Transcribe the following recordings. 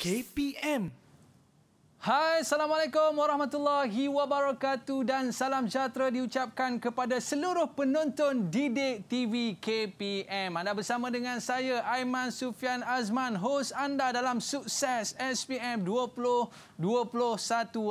KPM. Hai, Assalamualaikum warahmatullahi wabarakatuh dan salam sejahtera diucapkan kepada seluruh penonton Didik TV KPM. Anda bersama dengan saya, Aiman Sufian Azman, host anda dalam Sukses SPM 2021.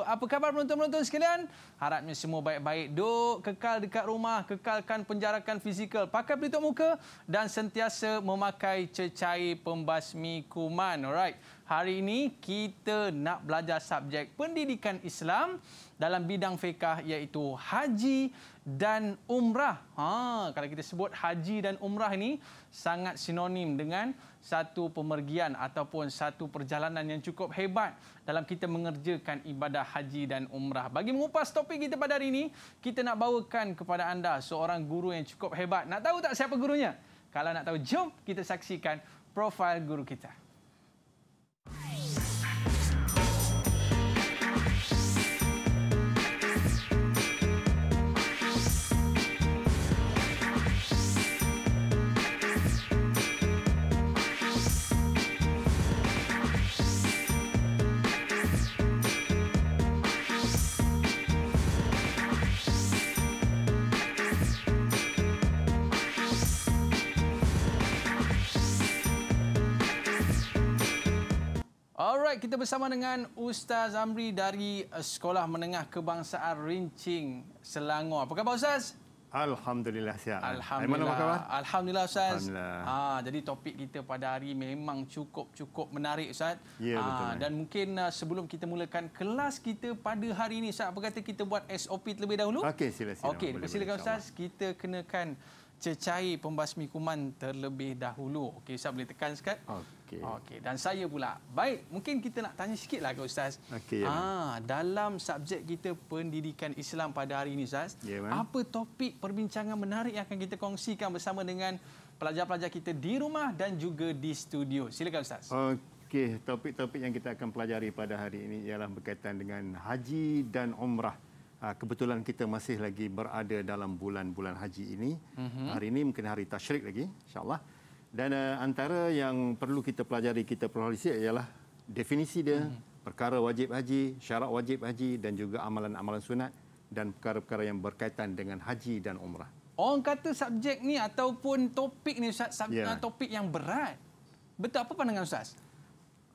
Apa khabar penonton-penonton sekalian? Harapnya semua baik-baik. Duk, kekal dekat rumah, kekalkan penjarakan fizikal, pakai pelitup muka dan sentiasa memakai cecair pembasmi kuman. Alright. Hari ini kita nak belajar subjek pendidikan Islam dalam bidang fiqah iaitu haji dan umrah. Ha, kalau kita sebut haji dan umrah ini sangat sinonim dengan satu pemergian ataupun satu perjalanan yang cukup hebat dalam kita mengerjakan ibadah haji dan umrah. Bagi mengupas topik kita pada hari ini, kita nak bawakan kepada anda seorang guru yang cukup hebat. Nak tahu tak siapa gurunya? Kalau nak tahu, jom kita saksikan profil guru kita. Bye. Alright, kita bersama dengan Ustaz Zamri dari eh, Sekolah Menengah Kebangsaan Rincing Selangor. Apa khabar Ustaz? Alhamdulillah sihat. Alhamdulillah. Apa khabar? Alhamdulillah Ustaz. Alhamdulillah. Ha, jadi topik kita pada hari memang cukup-cukup menarik Ustaz. Ya, betul. Ha, dan mungkin eh, sebelum kita mulakan kelas kita pada hari ini Ustaz, apa kata kita buat SOP terlebih dahulu? Okey, sila-sila. Okey, silakan Ustaz. Kita kenakan... Uh, cecair pembasmi kuman terlebih dahulu. Okey, Ustaz boleh tekan sekat. Okey. Okey, dan saya pula. Baik, mungkin kita nak tanya sikitlah ke Ustaz. Okey. Ya, ah, dalam subjek kita pendidikan Islam pada hari ini, Ustaz, ya, apa topik perbincangan menarik yang akan kita kongsikan bersama dengan pelajar-pelajar kita di rumah dan juga di studio? Silakan Ustaz. Okey, topik-topik yang kita akan pelajari pada hari ini ialah berkaitan dengan haji dan umrah. Ah, kebetulan kita masih lagi berada dalam bulan-bulan haji ini. Mm-hmm. Hari ini mungkin hari tashrik lagi, insyaAllah. Dan uh, antara yang perlu kita pelajari, kita perhalusi ialah definisi dia, mm-hmm. perkara wajib haji, syarat wajib haji dan juga amalan-amalan sunat dan perkara-perkara yang berkaitan dengan haji dan umrah. Orang kata subjek ni ataupun topik ni, sub- yeah. topik yang berat. Betul apa pandangan Ustaz?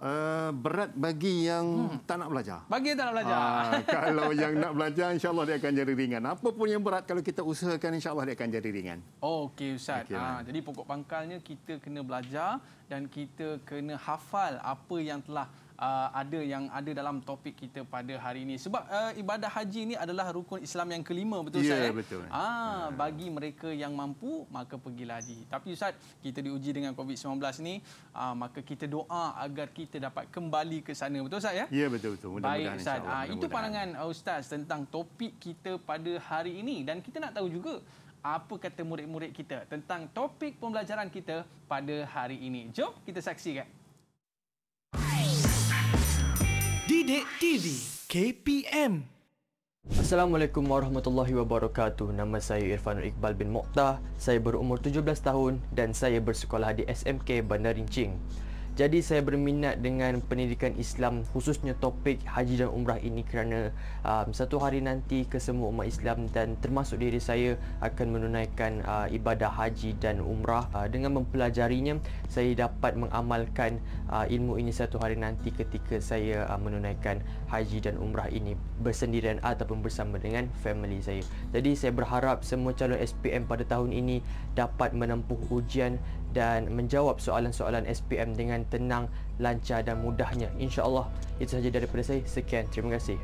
Eh, berat bagi yang hmm. tak nak belajar. Bagi yang tak nak belajar. Uh, kalau yang nak belajar, insya Allah dia akan jadi ringan. Apa pun yang berat, kalau kita usahakan, insya Allah dia akan jadi ringan. Oh, Okey, Ustaz. Okay, uh, ah, kan? Jadi pokok pangkalnya, kita kena belajar dan kita kena hafal apa yang telah uh, ada yang ada dalam topik kita pada hari ini. Sebab uh, ibadah haji ini adalah rukun Islam yang kelima, betul ya, Ustaz? Ya, eh? Syed? betul. Ah, ha. Bagi mereka yang mampu, maka pergi haji. Tapi Ustaz, kita diuji dengan COVID-19 ini, uh, ah, maka kita doa agar kita dapat kembali ke sana, betul Ustaz? Ya, ya betul. betul. Mudah Baik Ustaz, Allah, mudah itu pandangan uh, Ustaz tentang topik kita pada hari ini. Dan kita nak tahu juga, apa kata murid-murid kita tentang topik pembelajaran kita pada hari ini. Jom kita saksikan. Didik TV KPM Assalamualaikum warahmatullahi wabarakatuh Nama saya Irfanul Iqbal bin Mokhtar Saya berumur 17 tahun dan saya bersekolah di SMK Bandar Rincing jadi saya berminat dengan pendidikan Islam khususnya topik haji dan umrah ini kerana um, satu hari nanti kesemua umat Islam dan termasuk diri saya akan menunaikan uh, ibadah haji dan umrah. Uh, dengan mempelajarinya saya dapat mengamalkan uh, ilmu ini satu hari nanti ketika saya uh, menunaikan haji dan umrah ini bersendirian ataupun bersama dengan family saya. Jadi saya berharap semua calon SPM pada tahun ini dapat menempuh ujian dan menjawab soalan-soalan SPM dengan tenang, lancar dan mudahnya. InsyaAllah itu sahaja daripada saya. Sekian. Terima kasih.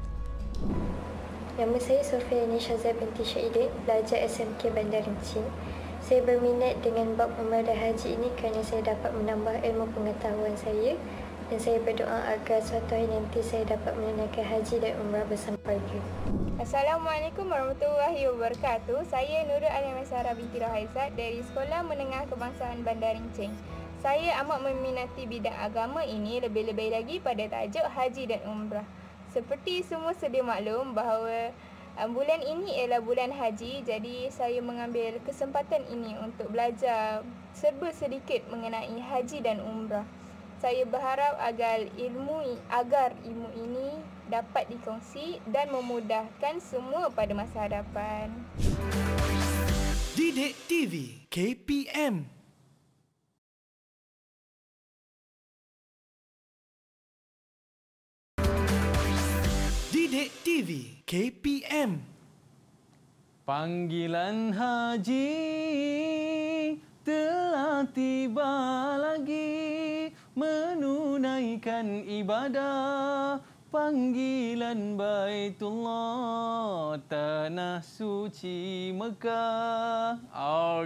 Nama saya Sofia Nisha Zai binti Syahidin, pelajar SMK Bandar Rincin. Saya berminat dengan bab pembelajaran haji ini kerana saya dapat menambah ilmu pengetahuan saya dan saya berdoa agar suatu hari nanti saya dapat menunaikan haji dan umrah bersama baju. Assalamualaikum warahmatullahi wabarakatuh. Saya Nurul Alimaisara binti Rahizat dari Sekolah Menengah Kebangsaan Bandar Rinceng. Saya amat meminati bidang agama ini lebih-lebih lagi pada tajuk haji dan umrah. Seperti semua sedia maklum bahawa um, bulan ini ialah bulan haji jadi saya mengambil kesempatan ini untuk belajar serba sedikit mengenai haji dan umrah saya berharap agar ilmu agar ilmu ini dapat dikongsi dan memudahkan semua pada masa hadapan. Didik TV KPM Didik TV KPM Panggilan Haji telah tiba lagi menunaikan ibadah panggilan Baitullah tanah suci Mekah.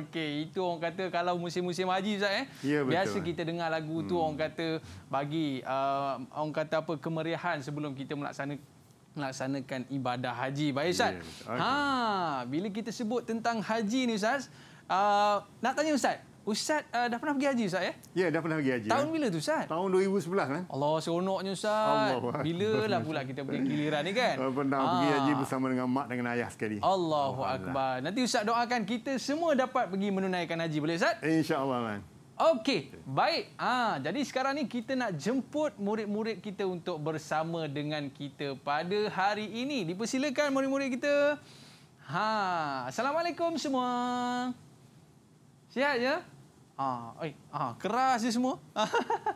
Okey, itu orang kata kalau musim-musim haji Ustaz eh. Ya, Biasa kita dengar lagu hmm. tu orang kata bagi uh, orang kata apa kemeriahan sebelum kita melaksanakan melaksanakan ibadah haji. Baik Ustaz. Yeah, ya, okay. Ha, bila kita sebut tentang haji ni Ustaz, uh, nak tanya Ustaz, Ustaz uh, dah pernah pergi haji Ustaz ya? Ya, dah pernah pergi haji. Tahun ya? bila tu Ustaz? Tahun 2011 kan. Allah seronoknya Ustaz. Allah. Bila lah pula kita pergi giliran ni kan? Eh, pernah Aa. pergi haji ah. bersama dengan mak dengan ayah sekali. Allahu Allah. akbar. Nanti Ustaz doakan kita semua dapat pergi menunaikan haji boleh Ustaz? Insya-Allah man. Okey, baik. Ah, ha, jadi sekarang ni kita nak jemput murid-murid kita untuk bersama dengan kita pada hari ini. Dipersilakan murid-murid kita. Ha, assalamualaikum semua. Sihat ya? Ah, eh, ah, keras je semua.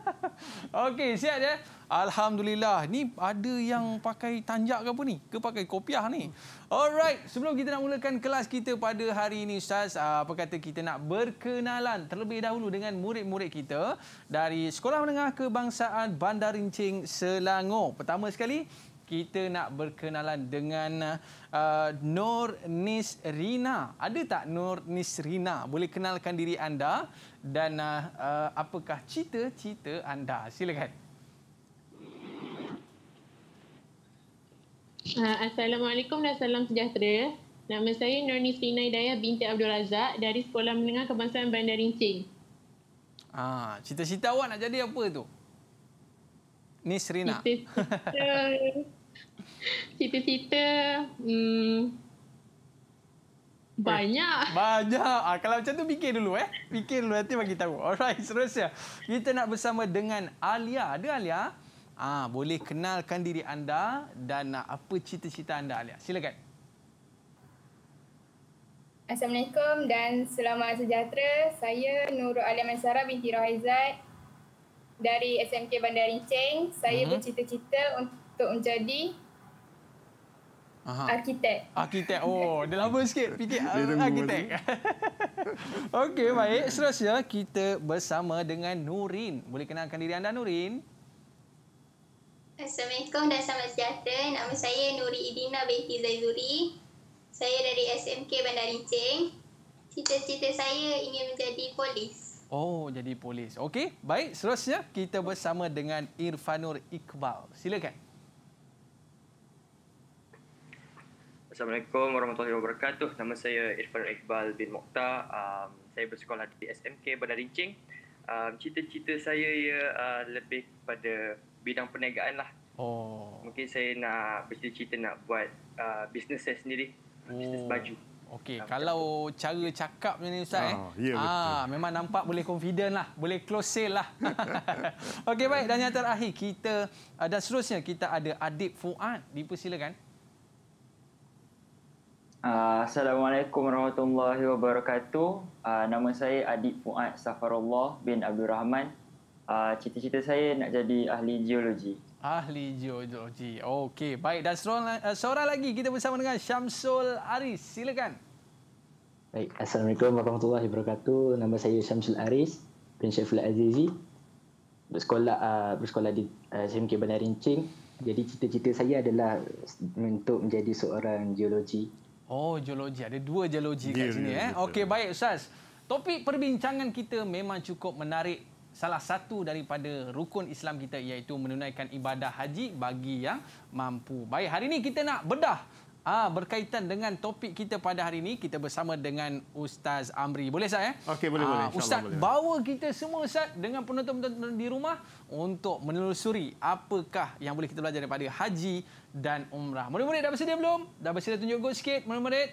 Okey, siap ya. Alhamdulillah. Ni ada yang pakai tanjak ke apa ni? Ke pakai kopiah ni? Alright, sebelum kita nak mulakan kelas kita pada hari ini Ustaz, ah, apa kata kita nak berkenalan terlebih dahulu dengan murid-murid kita dari Sekolah Menengah Kebangsaan Bandar Rincing Selangor. Pertama sekali, kita nak berkenalan dengan uh, Nur Nisrina. Ada tak Nur Nisrina? Boleh kenalkan diri anda dan uh, apakah cita-cita anda? Silakan. Ah, Assalamualaikum dan salam sejahtera. Nama saya Nurni Sina Hidayah binti Abdul Razak dari Sekolah Menengah Kebangsaan Bandar Rincin. Ah, cita-cita awak nak jadi apa tu? Ni Serina. Cita-cita. cita-cita hmm, banyak. Banyak. Ha, kalau macam tu fikir dulu eh. Fikir dulu nanti bagi tahu. Alright, seterusnya. Kita nak bersama dengan Alia. Ada Alia? Ah, boleh kenalkan diri anda dan nak apa cita-cita anda Alia. Silakan. Assalamualaikum dan selamat sejahtera. Saya Nurul Alia Mansara binti Rohaizat dari SMK Bandar Rinceng. Saya hmm. bercita-cita untuk menjadi Arkitek. Arkitek. Oh, dia lama sikit. PTA uh, arkitek. Okey, baik. Selanjutnya kita bersama dengan Nurin. Boleh kenalkan diri anda Nurin? Assalamualaikum dan selamat sejahtera. Nama saya Nuri Idina binti Zaizuri. Saya dari SMK Bandar Rinceng. Cita-cita saya ingin menjadi polis. Oh, jadi polis. Okey, baik. Selanjutnya kita bersama dengan Irfanur Iqbal. Silakan. Assalamualaikum warahmatullahi wabarakatuh. Nama saya Irfan Iqbal bin Mokta. Um, saya bersekolah di SMK Bandar Rincing. Um, cita-cita saya ia uh, lebih pada bidang perniagaan lah. Oh. Mungkin saya nak bercita-cita nak buat uh, bisnes saya sendiri. Oh. Bisnes baju. Okey, um, kalau betul. cara cakap ni Ustaz, ah, eh? yeah, ah, memang nampak boleh confident lah. Boleh close sale lah. Okey, baik. Dan yang terakhir, kita uh, dan seterusnya kita ada Adib Fuad. Dipersilakan. Ah, Assalamualaikum warahmatullahi wabarakatuh. Ah, nama saya Adik Fuad Safarullah bin Abdul Rahman. Ah, cita-cita saya nak jadi ahli geologi. Ahli geologi. Okey, baik. Dan eh, seorang, lagi kita bersama dengan Syamsul Aris. Silakan. Baik. Assalamualaikum warahmatullahi wabarakatuh. Nama saya Syamsul Aris bin Syaiful Azizi. Bersekolah, bersekolah di uh, SMK Bandar Rincing. Jadi cita-cita saya adalah untuk menjadi seorang geologi. Oh, geologi. Ada dua geologi yeah, kat sini. Yeah, eh. Okey, baik Ustaz. Topik perbincangan kita memang cukup menarik. Salah satu daripada rukun Islam kita iaitu menunaikan ibadah haji bagi yang mampu. Baik, hari ini kita nak bedah Ah ha, berkaitan dengan topik kita pada hari ini kita bersama dengan Ustaz Amri. Boleh saya? Eh? Okey boleh ha, boleh. Ustaz boleh. bawa kita semua Ustaz dengan penonton-penonton di rumah untuk menelusuri apakah yang boleh kita belajar daripada haji dan umrah. Murid-murid dah bersedia belum? Dah bersedia tunjuk good sikit, murid-murid?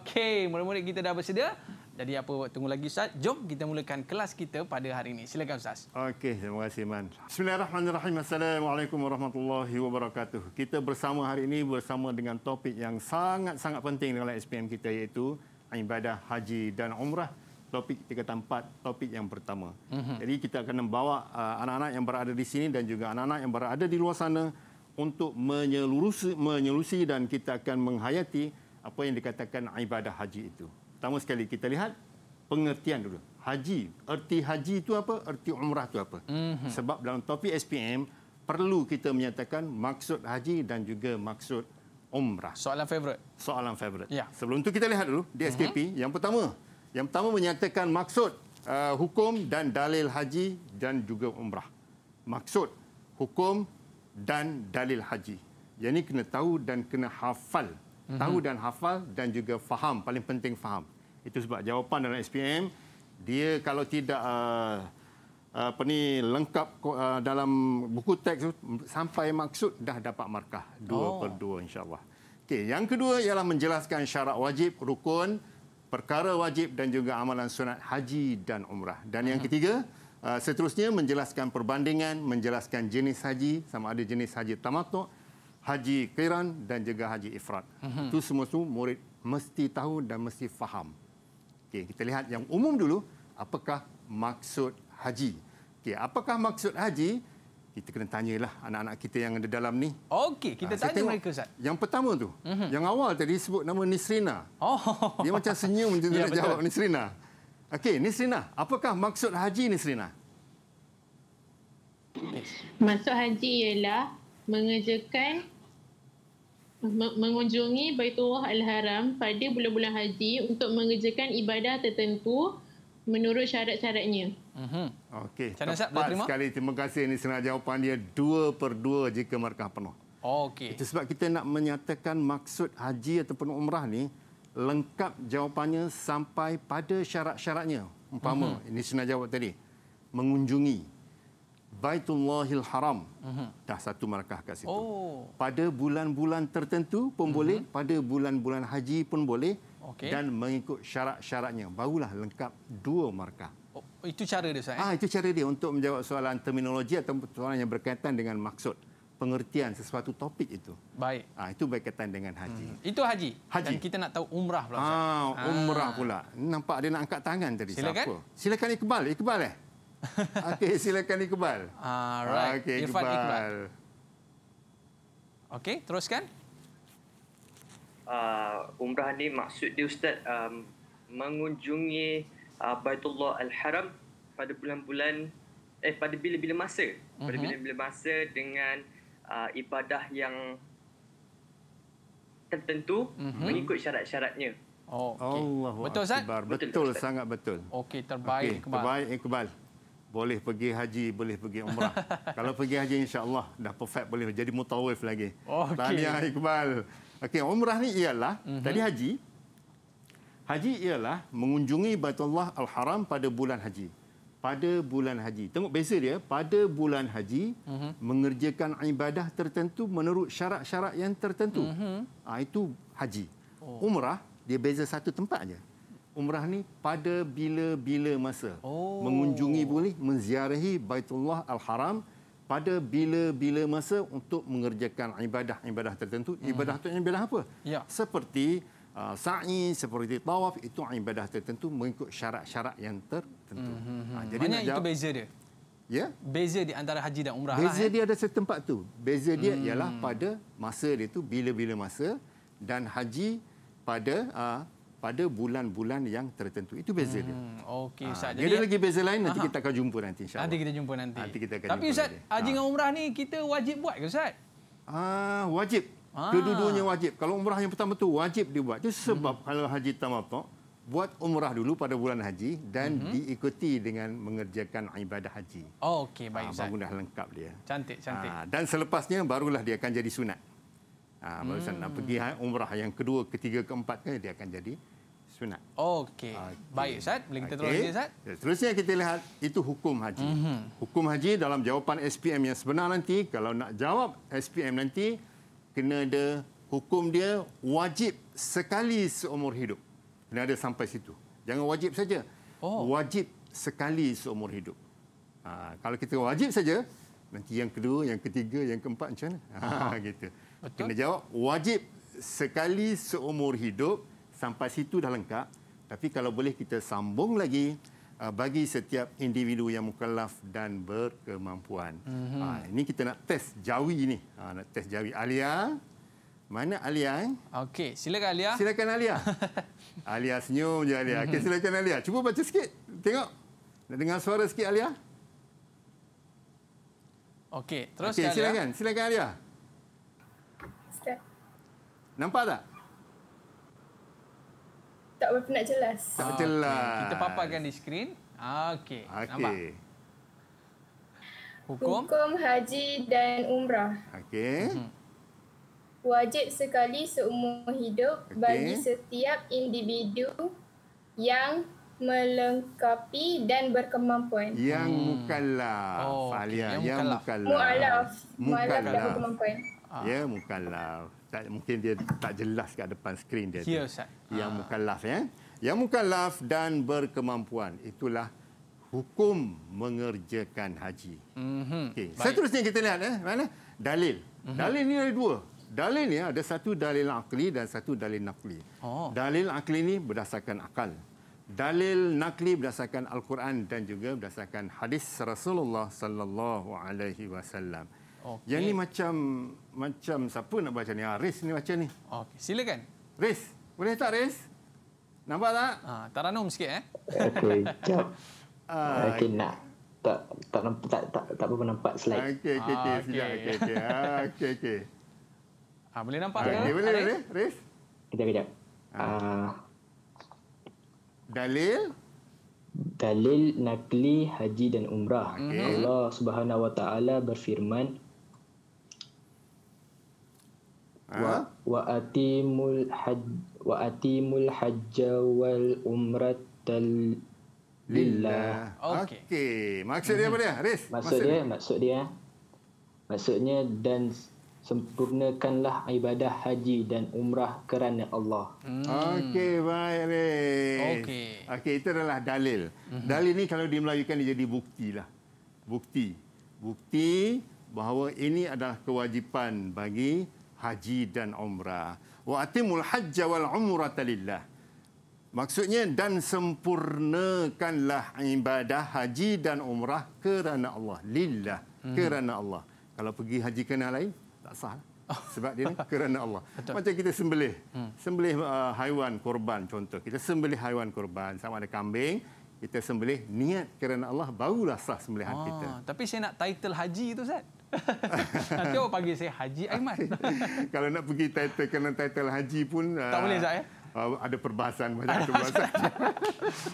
Okey, murid-murid kita dah bersedia. Jadi apa tunggu lagi Ustaz? Jom kita mulakan kelas kita pada hari ini. Silakan Ustaz. Okey, terima kasih Man. Bismillahirrahmanirrahim. Assalamualaikum warahmatullahi wabarakatuh. Kita bersama hari ini bersama dengan topik yang sangat-sangat penting dalam SPM kita iaitu ibadah haji dan umrah. Topik tiga tempat, topik yang pertama. Mm-hmm. Jadi kita akan membawa uh, anak-anak yang berada di sini dan juga anak-anak yang berada di luar sana untuk menyelurusi, menyelusi dan kita akan menghayati apa yang dikatakan ibadah haji itu. Pertama sekali kita lihat pengertian dulu. Haji, erti haji itu apa? Erti umrah itu apa? Mm-hmm. Sebab dalam topik SPM perlu kita menyatakan maksud haji dan juga maksud umrah. Soalan favorite. Soalan favorite. Yeah. Sebelum itu kita lihat dulu di SKP mm-hmm. yang pertama. Yang pertama menyatakan maksud uh, hukum dan dalil haji dan juga umrah. Maksud hukum dan dalil haji. Yang ni kena tahu dan kena hafal. Mm-hmm. Tahu dan hafal dan juga faham. Paling penting faham. Itu sebab jawapan dalam SPM, dia kalau tidak uh, apa ni, lengkap uh, dalam buku teks sampai maksud dah dapat markah. Dua oh. per dua insyaAllah. Okay, yang kedua ialah menjelaskan syarat wajib, rukun, perkara wajib dan juga amalan sunat haji dan umrah. Dan mm-hmm. yang mhm. ketiga, Uh, seterusnya menjelaskan perbandingan, menjelaskan jenis haji sama ada jenis haji tamattu', haji Kiran dan juga haji ifrad. Mm-hmm. semua tu murid mesti tahu dan mesti faham. Okay, kita lihat yang umum dulu, apakah maksud haji? Okay, apakah maksud haji? Kita kena tanyalah anak-anak kita yang ada dalam ni. Okey, kita ah, tanya mereka Ustaz. Yang pertama tu, mm-hmm. yang awal tadi sebut nama Nisrina. Oh. Dia macam senyum macam tu ya, nak betul. jawab Nisrina. Okey, Nisrina, apakah maksud haji Nisrina? Maksud haji ialah mengerjakan mengunjungi Baitullah Al-Haram pada bulan-bulan haji untuk mengerjakan ibadah tertentu menurut syarat-syaratnya. Uh-huh. Okey, tepat sekali. Terima kasih ini senar jawapan dia. Dua per dua jika markah penuh. Oh, Okey. Itu sebab kita nak menyatakan maksud haji ataupun umrah ni lengkap jawapannya sampai pada syarat-syaratnya. Umpama, uh-huh. ini senang jawab tadi. Mengunjungi Baitullahil Haram. Uh-huh. Dah satu markah kat situ. Oh. Pada bulan-bulan tertentu pun uh-huh. boleh, pada bulan-bulan haji pun boleh. Okay. Dan mengikut syarat-syaratnya. Barulah lengkap dua markah. Oh, itu cara dia, Ustaz? Eh? Ah, itu cara dia untuk menjawab soalan terminologi atau soalan yang berkaitan dengan maksud pengertian sesuatu topik itu. Baik. Ha, itu berkaitan dengan haji. Hmm. Itu haji. haji. Dan kita nak tahu umrah pula. Ha, umrah ha. pula. Nampak dia nak angkat tangan tadi. Silakan. Siapa? Silakan Iqbal. Iqbal eh? Okey, silakan Iqbal. Alright. Okey, Iqbal. Iqbal. Okey, teruskan. Uh, umrah ni maksud dia Ustaz um, mengunjungi uh, Baitullah Al-Haram pada bulan-bulan eh pada bila-bila masa pada mhm. bila-bila masa dengan uh, ibadah yang tertentu mm-hmm. mengikut syarat-syaratnya. Oh, okay. Allah betul, Ustaz? Betul, betul sangat betul. Okey, terbaik okay, Iqbal. Terbaik Iqbal. Boleh pergi haji, boleh pergi umrah. Kalau pergi haji, insya Allah dah perfect boleh jadi mutawif lagi. Okay. Tanya Iqbal. Okey, umrah ni ialah, mm-hmm. tadi haji. Haji ialah mengunjungi Baitullah Al-Haram pada bulan haji pada bulan haji. Tengok beza dia, pada bulan haji uh-huh. mengerjakan ibadah tertentu menurut syarat-syarat yang tertentu. Uh-huh. Ha, itu haji. Oh. Umrah dia beza satu tempat aja. Umrah ni pada bila-bila masa. Oh. Mengunjungi boleh, menziarahi Baitullah Al-Haram pada bila-bila masa untuk mengerjakan ibadah-ibadah tertentu. Mhm. Ibadah uh-huh. tu ibadah apa? Ya. Seperti uh, sa'i, seperti tawaf itu ibadah tertentu mengikut syarat-syarat yang tertentu tertentu. Hmm, hmm, ah, hmm. Ha, jadi Maksudnya jawab, beza dia? Ya. Yeah? Beza di antara haji dan umrah. Lah, beza lah, dia eh? ada setempat tu. Beza dia hmm. ialah pada masa dia tu bila-bila masa dan haji pada uh, pada bulan-bulan yang tertentu. Itu beza hmm, dia. Okey, ha, Ustaz. Ada lagi beza lain nanti aha. kita akan jumpa nanti Insyaallah. Nanti kita jumpa nanti. Nanti kita akan Tapi jumpa Ustaz, nanti. haji ha. dengan umrah ni kita wajib buat ke Ustaz? Ah, wajib. Ha. Kedua-duanya wajib. Kalau umrah yang pertama tu wajib dibuat. Itu sebab hmm. kalau haji tamattu buat umrah dulu pada bulan haji dan mm-hmm. diikuti dengan mengerjakan ibadah haji. Oh okey baik ah, Ustaz. Ha, lengkap dia. Cantik cantik. Ha, dan selepasnya barulah dia akan jadi sunat. Ah hmm. ha, barusan hmm. pergi umrah yang kedua, ketiga, keempat kan dia akan jadi sunat. Okey. Okay. Baik Ustaz, boleh kita okay. terus Ustaz? Ya, seterusnya kita lihat itu hukum haji. Mm-hmm. Hukum haji dalam jawapan SPM yang sebenar nanti kalau nak jawab SPM nanti kena ada hukum dia wajib sekali seumur hidup kena ada sampai situ. Jangan wajib saja. Oh. Wajib sekali seumur hidup. Ha, kalau kita wajib saja, nanti yang kedua, yang ketiga, yang keempat macam mana? Ha, gitu. Betul. Kena jawab, wajib sekali seumur hidup, sampai situ dah lengkap. Tapi kalau boleh kita sambung lagi, uh, bagi setiap individu yang mukallaf dan berkemampuan. Mm-hmm. Ha, ini kita nak test jawi ini. Ha, nak test jawi. Alia, mana Alia? Eh? Okey, silakan Alia. Silakan Alia. Alia senyum je Alia. Okey, hmm. silakan Alia. Cuba baca sikit. Tengok. Nak dengar suara sikit Alia? Okey, terus okay, silakan. Alia. Silakan Alia. Nampak tak? Tak apa nak jelas. Tak okay. jelas. Kita paparkan di skrin. Okey, okay. nampak. Hukum? Hukum haji dan umrah. Okey. Hmm wajib sekali seumur hidup okay. bagi setiap individu yang melengkapi dan berkemampuan. Yang hmm. mukallaf. Oh, okay. yang, yang mukallaf. Mu'alaf. Mu'alaf berkemampuan. Ah. Ya, mukallaf. Tak, mungkin dia tak jelas kat depan skrin dia. Ya, Ustaz. Yang ah. mukallaf, ya. Yang mukallaf dan berkemampuan. Itulah hukum mengerjakan haji. Mm-hmm. Okay. Seterusnya kita lihat. Eh. Mana? Dalil. Mm-hmm. Dalil ini ada dua. Dalil ni ada satu dalil akli dan satu dalil nakli. Oh. Dalil akli ni berdasarkan akal. Dalil nakli berdasarkan Al-Quran dan juga berdasarkan hadis Rasulullah sallallahu alaihi wasallam. Okay. Yang ni macam macam siapa nak baca ni? Ha, Riz ni baca ni. Okay, silakan. Riz, boleh tak Riz? Nampak tak? Ha, ah, taranum sikit eh. Okey, jap. Ah, okay, nak tak tak tak tak tak apa nampak slide. Okey okey okey. Ah, okey okey. okey okey. Ha, boleh nampak ke? Ya, boleh, boleh, boleh. Riz? Kejap, kejap. Ha. Dalil? Dalil nakli haji dan umrah. Okay. Mhm. Allah Subhanahu Wa Taala berfirman Wa, wa atimul haj wa atimul hajja wal umratal lillah. Okey. Okay. Maksud dia apa dia? Riz? Maksud, maksud dia, dia, maksud dia. Maksudnya dan sempurnakanlah ibadah haji dan umrah kerana Allah. Hmm. Okey, baik. Okey. Okey, itu adalah dalil. Mm-hmm. Dalil ni kalau dimelayukan dia jadi buktilah. Bukti. Bukti bahawa ini adalah kewajipan bagi haji dan umrah. Wa atimul hajja wal umrata lillah. Maksudnya dan sempurnakanlah ibadah haji dan umrah kerana Allah. Lillah, mm-hmm. kerana Allah. Kalau pergi haji kena lain, tak sah lah. Oh. Sebab dia ni kerana Allah. Betul. Macam kita sembelih. Hmm. Sembelih uh, haiwan korban contoh. Kita sembelih haiwan korban sama ada kambing. Kita sembelih niat kerana Allah barulah sah sembelihan oh, kita. Tapi saya nak title haji itu Ustaz. Nanti awak panggil saya Haji Aiman. Kalau nak pergi title kena title haji pun. Tak ya? uh, boleh Ustaz ya? uh, ada perbahasan banyak perbahasan.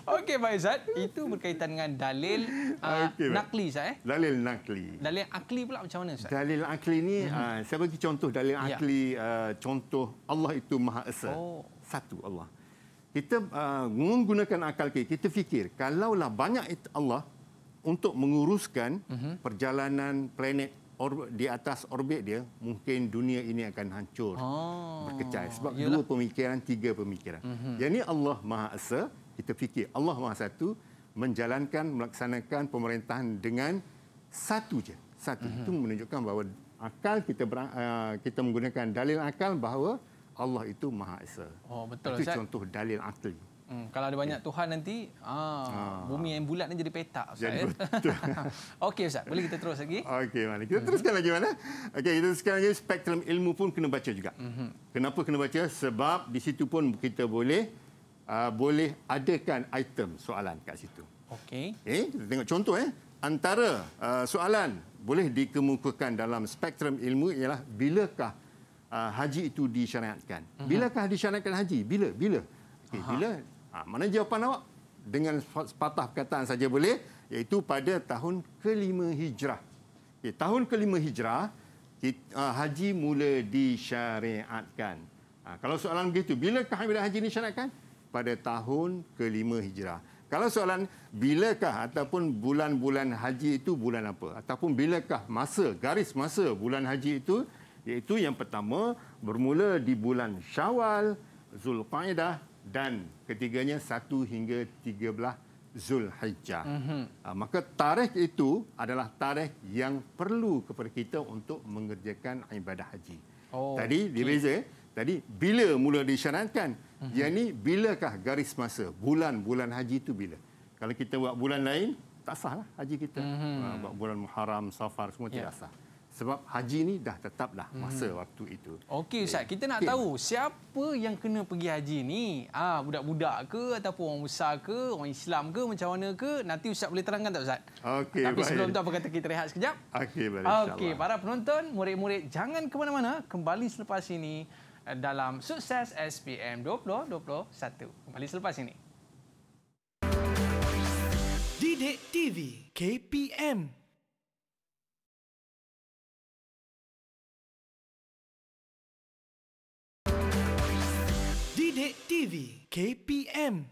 Okey Pak Izzat, itu berkaitan dengan dalil uh, okay, nakli saya. Eh? Dalil nakli. Dalil akli pula macam mana Ustaz? Dalil akli ni hmm. uh, saya bagi contoh dalil ya. akli uh, contoh Allah itu Maha Esa. Oh. Satu Allah. Kita uh, menggunakan akal kita, kita fikir kalaulah banyak Allah untuk menguruskan uh-huh. perjalanan planet or, di atas orbit dia, mungkin dunia ini akan hancur, oh, berkecai. Sebab yalah. dua pemikiran, tiga pemikiran. Mm-hmm. Yang ini Allah Maha Esa, kita fikir Allah Maha Satu menjalankan, melaksanakan pemerintahan dengan satu je. Satu. Mm-hmm. Itu menunjukkan bahawa akal kita ber, uh, ah, kita menggunakan dalil akal bahawa Allah itu Maha Esa. Oh, betul. Itu Ustaz. contoh dalil akal. Hmm, kalau ada banyak okay. Ya. Tuhan nanti, ah, ah. bumi yang bulat ni jadi petak. Jadi ya. Ustaz, Okey Ustaz, boleh kita terus lagi? Okey, mari kita hmm. teruskan lagi mana? Okey, kita teruskan lagi spektrum ilmu pun kena baca juga. Mm-hmm. Kenapa kena baca? Sebab di situ pun kita boleh uh, boleh adakan item soalan kat situ. Okey. Okay, eh, kita tengok contoh. Eh. Antara uh, soalan boleh dikemukakan dalam spektrum ilmu ialah bilakah uh, haji itu disyariatkan? Mm-hmm. Bilakah disyariatkan haji? Bila? Bila? Okay, bila Ha, mana jawapan awak? Dengan sepatah perkataan saja boleh, iaitu pada tahun kelima hijrah. Okay, tahun kelima hijrah, kita, ha, uh, haji mula disyariatkan. Ha, kalau soalan begitu, bilakah bila haji disyariatkan? Pada tahun kelima hijrah. Kalau soalan bilakah ataupun bulan-bulan haji itu bulan apa? Ataupun bilakah masa, garis masa bulan haji itu? Iaitu yang pertama bermula di bulan Syawal, Zulqaidah dan ketiganya 1 hingga 13 Zulhijjah. Mm-hmm. Maka tarikh itu adalah tarikh yang perlu kepada kita untuk mengerjakan ibadah haji. Oh, Tadi di okay. Tadi bila mula disyaratkan? Mm-hmm. Yang bilakah garis masa? Bulan-bulan haji itu bila? Kalau kita buat bulan lain, tak sah haji kita. Mm-hmm. Buat bulan Muharram, Safar, semua yeah. tidak sah sebab haji ni dah tetap dah masa hmm. waktu itu. Okey ustaz, kita nak okay. tahu siapa yang kena pergi haji ni? Ah ha, budak-budak ke ataupun orang besar ke, orang Islam ke, macam mana ke? Nanti ustaz boleh terangkan tak ustaz? Okey. Tapi baik. sebelum tu apa kata kita rehat sekejap? Okey, baik insyaAllah. Okey, para penonton, murid-murid jangan ke mana-mana, kembali selepas ini eh, dalam sukses SPM 2021. Kembali selepas ini. Didik TV KPM Sidik TV KPM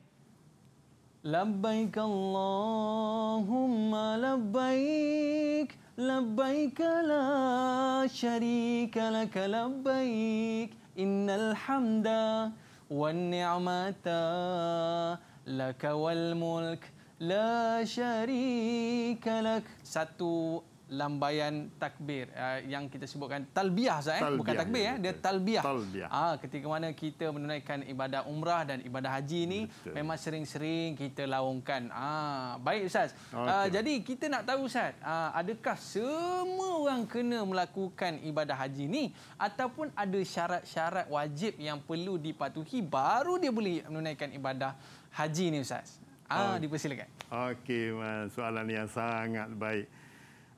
Labbaik Allahumma labbaik Labbaik la syarika laka labbaik Innal hamda wal ni'mata Laka wal mulk La syarika lak Satu lambaian takbir uh, yang kita sebutkan talbiah saya eh bukan takbir ya, eh dia talbiah ah ketika mana kita menunaikan ibadah umrah dan ibadah haji ini memang sering-sering kita laungkan ah baik ustaz ah, okay. uh, jadi kita nak tahu ustaz uh, adakah semua orang kena melakukan ibadah haji ini ataupun ada syarat-syarat wajib yang perlu dipatuhi baru dia boleh menunaikan ibadah haji ni ustaz ah uh, dipersilakan okey soalan yang sangat baik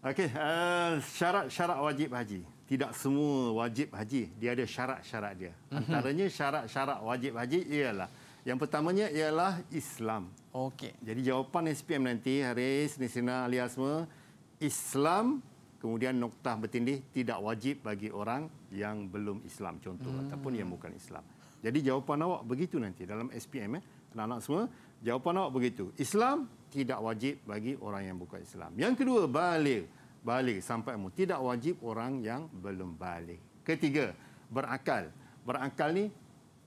Okey, uh, eh, syarat-syarat wajib haji. Tidak semua wajib haji, dia ada syarat-syarat dia. Mhm. Antaranya syarat-syarat wajib haji ialah yang pertamanya ialah Islam. Okey. Jadi jawapan SPM nanti Haris Nisina semua Islam kemudian noktah bertindih tidak wajib bagi orang yang belum Islam contoh hmm. ataupun yang bukan Islam. Jadi jawapan awak begitu nanti dalam SPM eh anak-anak semua Jawapan awak begitu. Islam tidak wajib bagi orang yang bukan Islam. Yang kedua, balik. Balik sampai mu. Tidak wajib orang yang belum balik. Ketiga, berakal. Berakal ni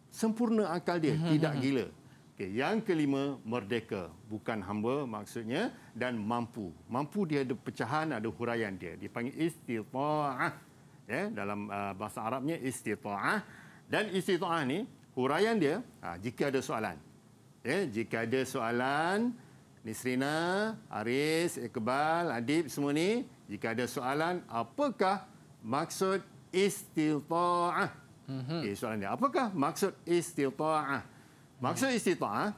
sempurna akal dia. Hmm, tidak hmm, hmm. gila. Okay. Yang kelima, merdeka. Bukan hamba maksudnya. Dan mampu. Mampu dia ada pecahan, ada huraian dia. Dia panggil istita'ah. Ya, dalam uh, bahasa Arabnya istita'ah. Dan istita'ah ni, huraian dia, uh, jika ada soalan. Ya, jika ada soalan, Nisrina, Aris, Iqbal, Adib semua ni, jika ada soalan, apakah maksud istilta'ah? mm Okay, soalan dia, apakah maksud istilta'ah? Maksud mm-hmm. istilta'ah,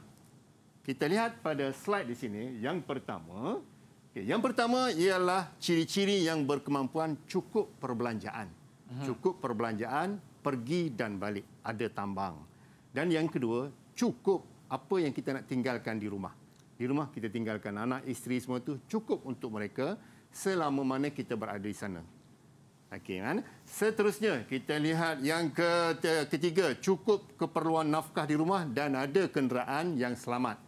kita lihat pada slide di sini, yang pertama, okay, yang pertama ialah ciri-ciri yang berkemampuan cukup perbelanjaan. hmm Cukup perbelanjaan, pergi dan balik, ada tambang. Dan yang kedua, cukup apa yang kita nak tinggalkan di rumah. Di rumah kita tinggalkan anak, isteri semua itu cukup untuk mereka selama mana kita berada di sana. Okey kan? Seterusnya kita lihat yang ketiga, cukup keperluan nafkah di rumah dan ada kenderaan yang selamat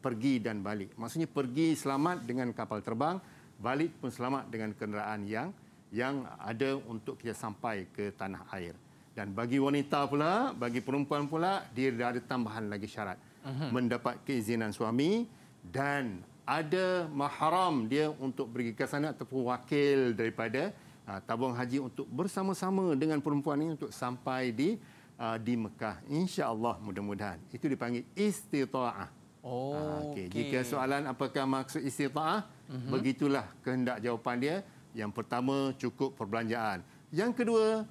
pergi dan balik. Maksudnya pergi selamat dengan kapal terbang, balik pun selamat dengan kenderaan yang yang ada untuk kita sampai ke tanah air. Dan bagi wanita pula, bagi perempuan pula, dia ada tambahan lagi syarat uh-huh. mendapat keizinan suami dan ada mahram dia untuk pergi ke sana ataupun wakil daripada uh, tabung haji untuk bersama-sama dengan perempuan ini untuk sampai di uh, di Mekah insya-Allah mudah-mudahan itu dipanggil istita'ah. Oh, uh, ah, okay. okay. Jika soalan apakah maksud istita'ah, mhm. uh-huh. begitulah kehendak jawapan dia. Yang pertama cukup perbelanjaan. Yang kedua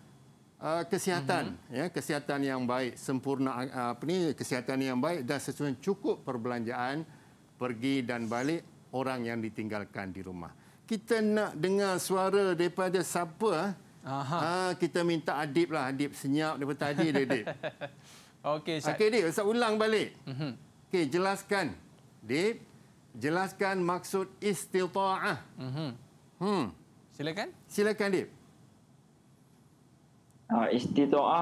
uh, kesihatan mm-hmm. ya kesihatan yang baik sempurna uh, apa ni kesihatan yang baik dan sesuai cukup perbelanjaan pergi dan balik orang yang ditinggalkan di rumah kita nak dengar suara daripada siapa ah? Aha. kita minta Adib lah. Adib senyap daripada tadi dia, Adib. Okey, Ustaz. Okey, Adib. Ustaz ulang balik. Mm-hmm. Okey, jelaskan. Adib, jelaskan maksud istilah. Mm-hmm. Hmm. Silakan. Silakan, Adib. Uh,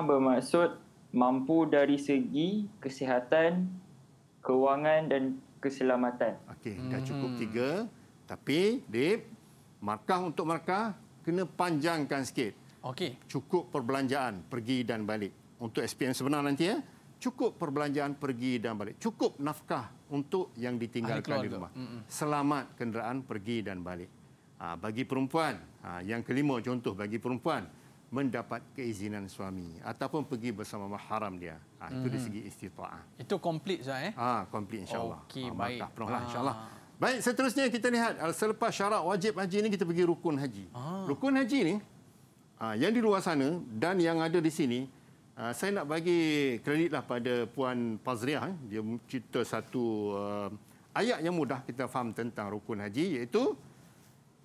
bermaksud mampu dari segi kesihatan, kewangan dan keselamatan. Okey, hmm. dah cukup hmm. tiga. Tapi, Dip, markah untuk markah kena panjangkan sikit. Okey. Cukup perbelanjaan pergi dan balik. Untuk SPM sebenar nanti, ya. cukup perbelanjaan pergi dan balik. Cukup nafkah untuk yang ditinggalkan di rumah. Hmm, hmm. Selamat kenderaan pergi dan balik. Ha, bagi perempuan, ha, yang kelima contoh bagi perempuan, mendapat keizinan suami ataupun pergi bersama mahram dia. Ha, itu hmm. dari segi istita'ah. Itu komplit sah eh? Ah, ha, komplit insya Okey, ha, baik. Penuh lah, ah. insya-Allah. Baik, seterusnya kita lihat selepas syarat wajib haji ini kita pergi rukun haji. Ha. Rukun haji ini ha, yang di luar sana dan yang ada di sini ha, saya nak bagi kreditlah pada Puan Pazriah. Eh. Dia cerita satu uh, ayat yang mudah kita faham tentang rukun haji iaitu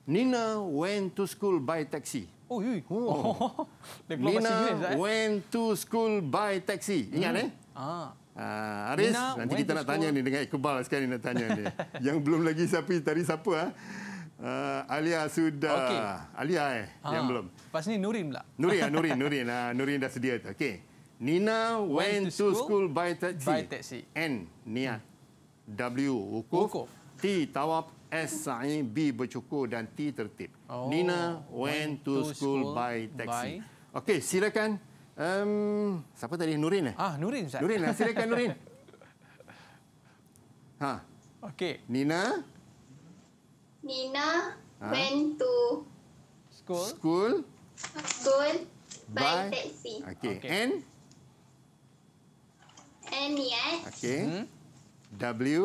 Nina went to school by taxi. Oh, yui. Oh. Oh. Lina went to school by taxi. Ingat, hmm. eh? Ah. ah Aris, Lina nanti kita nak tanya ni dengan Iqbal sekali nak tanya ni. yang belum lagi siapa, tadi siapa, ah? Uh, Alia sudah. Okay. Alia eh, ha. yang belum. Lepas ni Nurin pula. Nurin, ah, Nurin, Nurin. Ah, Nurin dah sedia Okay. Nina went, went to, school, school, by taxi. By taxi. N, Nia Hmm. W, wukuf. wukuf. T, tawaf. S sa'i, B bercukur dan T tertib. Oh, Nina went to school, school by taxi. Okey, silakan. Um, siapa tadi? Nurin eh? Ah, Nurin, Ustaz. Nurin, lah. silakan Nurin. Ha. Okey. Nina Nina ha? went to school. School. School by, by taxi. Okey. Okay. N N yes. Okey. Hmm. W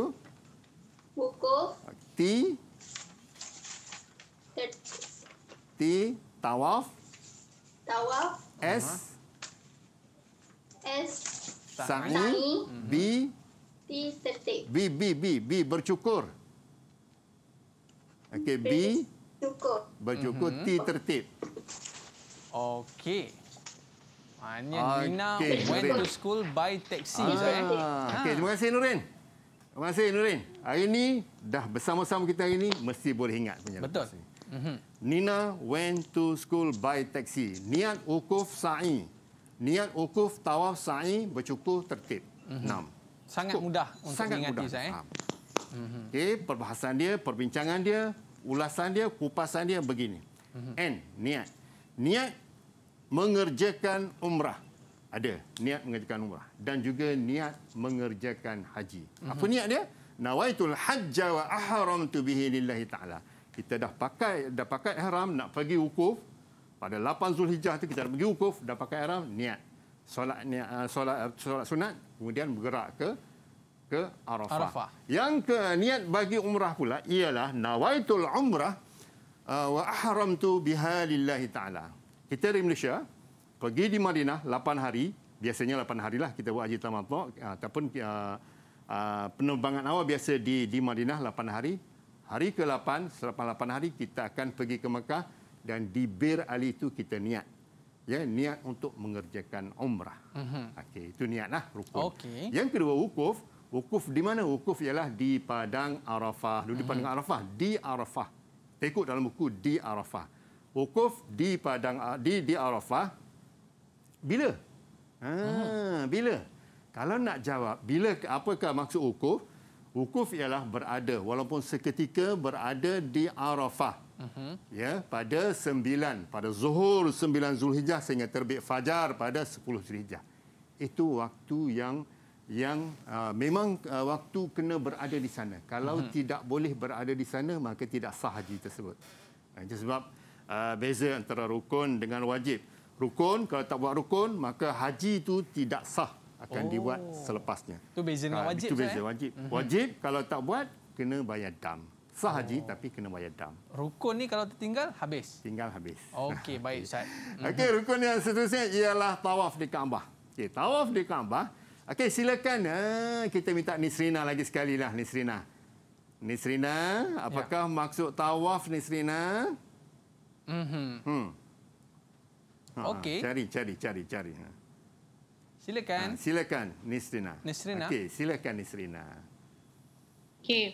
Buku. T T tawaf tawaf S S sa'i mhm. B T tertib B B B bercukur Okey B bercukur bercukur mhm. T tertib Okey Maknanya okay. Nina went to school by taxi. Ah. Okay, terima kasih Nurin. Terima kasih Nurin. Hari ini dah bersama-sama kita hari ini mesti boleh ingat punya. Betul. Mhm. Nina went to school by taxi. Niat ukuf sa'i. Niat ukuf tawaf sa'i bercukur tertib. Mhm. Enam. Sangat mudah untuk Sangat mudah. saya. Eh? Mhm. Okay, perbahasan dia, perbincangan dia, ulasan dia, kupasan dia begini. N, niat. Niat mengerjakan umrah ada niat mengerjakan umrah dan juga niat mengerjakan haji. Mm-hmm. Apa niat dia? Nawaitul hajja wa ahramtu bihi lillahi taala. Kita dah pakai dah pakai ihram nak pergi wukuf pada 8 Zulhijjah tu kita dah pergi wukuf dah pakai ihram niat solat niat eh, solat eh, solat sunat kemudian bergerak ke ke Arafah. Arafah. Yang ke niat bagi umrah pula ialah nawaitul umrah uh, wa ahramtu biha lillahi taala. Kita dari Malaysia, pergi di Madinah 8 hari, biasanya 8 lah kita buat haji tamattu ah, ataupun uh, uh, penerbangan awal biasa di di Madinah 8 hari. Hari ke-8 selepas 8 hari kita akan pergi ke Mekah dan di Bir Ali itu kita niat ya niat untuk mengerjakan umrah. Mm-hmm. Okey, itu niatlah rukun. Okay. Yang kedua wukuf, wukuf di mana? Wukuf ialah di padang Arafah. Di mm-hmm. padang Arafah, di Arafah. Tekuk dalam buku di Arafah. Wukuf di padang di di Arafah bila? Ha, hmm. bila? Kalau nak jawab, bila apakah maksud wukuf? Wukuf ialah berada walaupun seketika berada di Arafah. Uh-huh. Ya, pada 9 pada Zuhur 9 Zulhijjah sehingga terbit fajar pada 10 Zulhijjah. Itu waktu yang yang uh, memang uh, waktu kena berada di sana. Kalau uh-huh. tidak boleh berada di sana maka tidak sah haji tersebut. Itu sebab uh, beza antara rukun dengan wajib rukun kalau tak buat rukun maka haji itu tidak sah akan oh. dibuat selepasnya itu beza dengan ha, wajib itu beza eh? wajib eh? wajib kalau tak buat kena bayar dam sah oh. haji tapi kena bayar dam rukun ni kalau tertinggal habis tinggal habis okey baik ustaz okey mhm. rukun yang seterusnya ialah tawaf di Kaabah okey tawaf di Kaabah okey silakan eh, kita minta Nisrina lagi sekali lah Nisrina Nisrina apakah ya. maksud tawaf Nisrina mm -hmm. hmm Ha, ha. Okay, Cari, cari, cari, cari. Ha. Silakan. Ha, silakan, Nisrina. Nisrina. Okey, silakan Nisrina. Okey.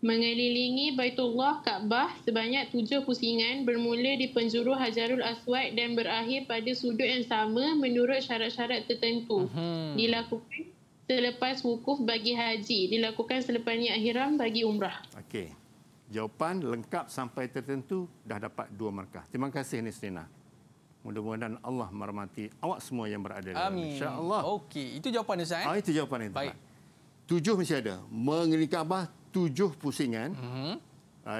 Mengelilingi Baitullah Kaabah sebanyak tujuh pusingan bermula di penjuru Hajarul Aswad dan berakhir pada sudut yang sama menurut syarat-syarat tertentu. Uh-huh. Dilakukan selepas wukuf bagi haji. Dilakukan selepas niat hiram bagi umrah. Okey. Jawapan lengkap sampai tertentu dah dapat dua markah. Terima kasih Nisrina. Mudah-mudahan Allah merahmati awak semua yang berada dalam. Amin. InsyaAllah. Okey, itu jawapan dia, Ustaz. Eh? Ah, itu jawapan dia. Baik. Tujuh mesti ada. Mengelilingi Kaabah, tujuh pusingan. Mm-hmm.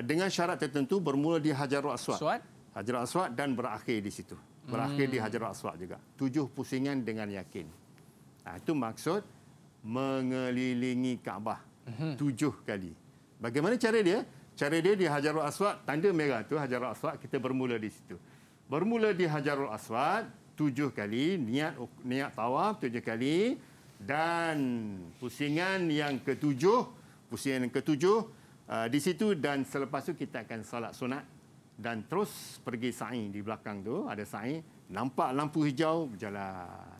Dengan syarat tertentu bermula di Hajar Aswad. Aswad. Hajarul Aswad dan berakhir di situ. Berakhir mm. di hmm. Hajar Aswad juga. Tujuh pusingan dengan yakin. Nah, itu maksud mengelilingi Kaabah. Mm-hmm. Tujuh kali. Bagaimana cara dia? Cara dia di Hajar Aswad, tanda merah tu Hajarul Aswad, kita bermula di situ bermula di Hajarul Aswad tujuh kali niat niat tawaf tujuh kali dan pusingan yang ketujuh pusingan yang ketujuh uh, di situ dan selepas itu kita akan salat sunat dan terus pergi sa'i di belakang tu ada sa'i nampak lampu hijau berjalan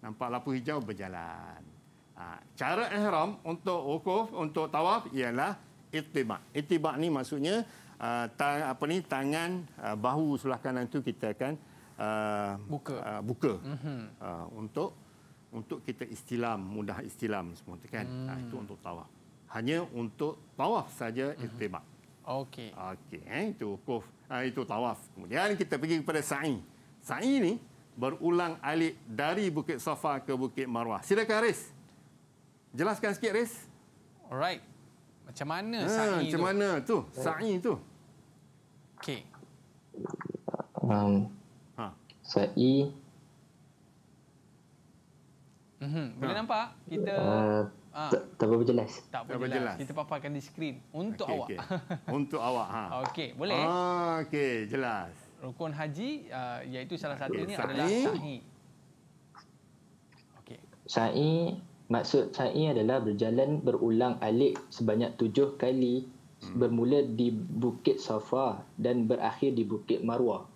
nampak lampu hijau berjalan uh, cara ihram untuk wukuf untuk tawaf ialah itibak itibak ni maksudnya uh, apa ni tangan uh, bahu sebelah kanan itu kita akan uh, buka uh, buka mm-hmm. uh, untuk untuk kita istilam mudah istilam semua tu kan mm. uh, itu hmm. untuk tawaf hanya untuk tawaf saja mm-hmm. istimak okey okey eh, itu kuf uh, itu tawaf kemudian kita pergi kepada sa'i sa'i ni berulang alik dari bukit safa ke bukit marwah silakan Aris jelaskan sikit Aris alright macam mana ha, sa'i macam tu macam mana tu sa'i tu Okay. Um, ha. Sa'i. Mm-hmm. E. Ha. Boleh ha. nampak? Kita... Uh, ah. tak boleh jelas. Tak boleh jelas. Kita paparkan di skrin. Untuk okay, awak. Okay. Untuk awak. Ha. Okey, boleh? Ah, Okey, jelas. Rukun haji, uh, iaitu salah satu okay. ini sa'i. E. adalah Sahi. Okay. Sahi, e, maksud sa'i adalah berjalan berulang alik sebanyak tujuh kali Hmm. bermula di Bukit Safa dan berakhir di Bukit Marwah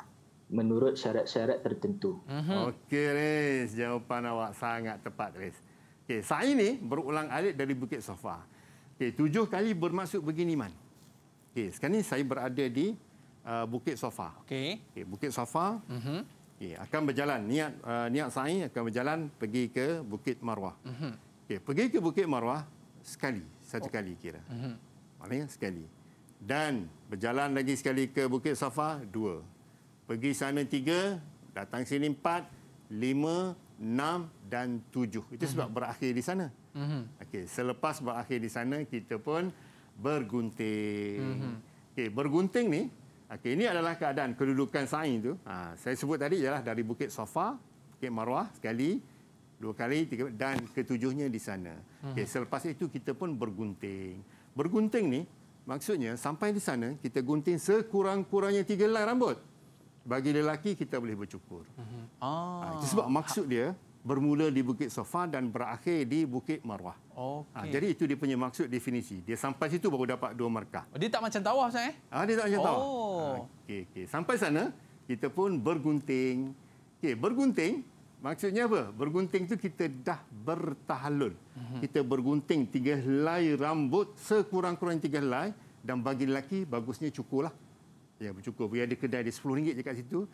menurut syarat-syarat tertentu. Uh-huh. Okey, Riz. Jawapan awak sangat tepat, Riz. Okey, saat ini berulang alik dari Bukit Safa. Okey, tujuh kali bermaksud begini, Man. Okey, sekarang ini saya berada di uh, Bukit Safa. Okey. Okay, Bukit Safa uh-huh. Mhm. okay, akan berjalan. Niat, uh, niat saya akan berjalan pergi ke Bukit Marwah. Uh-huh. Mhm. Okay, pergi ke Bukit Marwah sekali, satu oh. kali kira. Uh-huh. Maknanya ah, sekali. Dan berjalan lagi sekali ke Bukit Safa, dua. Pergi sana tiga, datang sini empat, lima, enam dan tujuh. Itu sebab hmm berakhir di sana. hmm Okey, selepas berakhir di sana, kita pun bergunting. hmm Okey, bergunting ni, okey, ini adalah keadaan kedudukan saya itu. Ha, saya sebut tadi ialah dari Bukit Safa, Bukit Marwah sekali, dua kali, tiga, dan ketujuhnya di sana. mm Okey, selepas itu kita pun bergunting bergunting ni maksudnya sampai di sana kita gunting sekurang-kurangnya tiga helai rambut bagi lelaki kita boleh bercukur. Mm-hmm. Ah. Ha, itu sebab maksud dia bermula di Bukit Sofa dan berakhir di Bukit Marwah. Okay. Ha, jadi itu dia punya maksud definisi. Dia sampai situ baru dapat dua markah. Oh, dia tak macam tawaf saya? Eh? Ah, dia tak macam oh. tawaf. Ha, okay, okay. Sampai sana, kita pun bergunting. Okay, bergunting, Maksudnya apa? Bergunting itu kita dah bertahalun. Mm-hmm. Kita bergunting tiga helai rambut sekurang kurang tiga helai dan bagi lelaki bagusnya cukup lah. Ya, cukup. Dia ada kedai di RM10 je kat situ.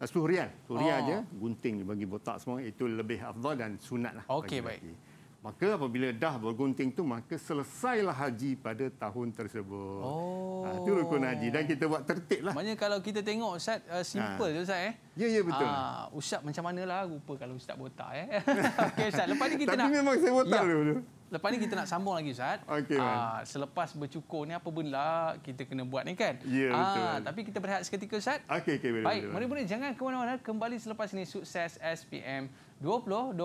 RM10. Ah, RM10 oh. je. Gunting bagi botak semua. Itu lebih afdal dan sunat lah. Okey, baik. Lelaki. Maka apabila dah bergunting tu maka selesailah haji pada tahun tersebut. Ah, oh. Ha, itu rukun haji dan kita buat tertib lah. Maknanya kalau kita tengok Ustaz, uh, simple ha. je Ustaz eh. Ya, ya betul. Uh, Ustaz macam lah, rupa kalau Ustaz botak eh. Okey Ustaz, lepas ni kita Tapi nak... Tapi memang saya botak ya. dulu. Lepas ni kita nak sambung lagi Ustaz. Okey. Uh, selepas bercukur ni apa benda lah kita kena buat ni kan? Ya, betul. Uh, tapi kita berehat seketika Ustaz. Okey, okey. Baik, mari-mari jangan ke mana-mana. Kembali selepas ni sukses SPM 2021.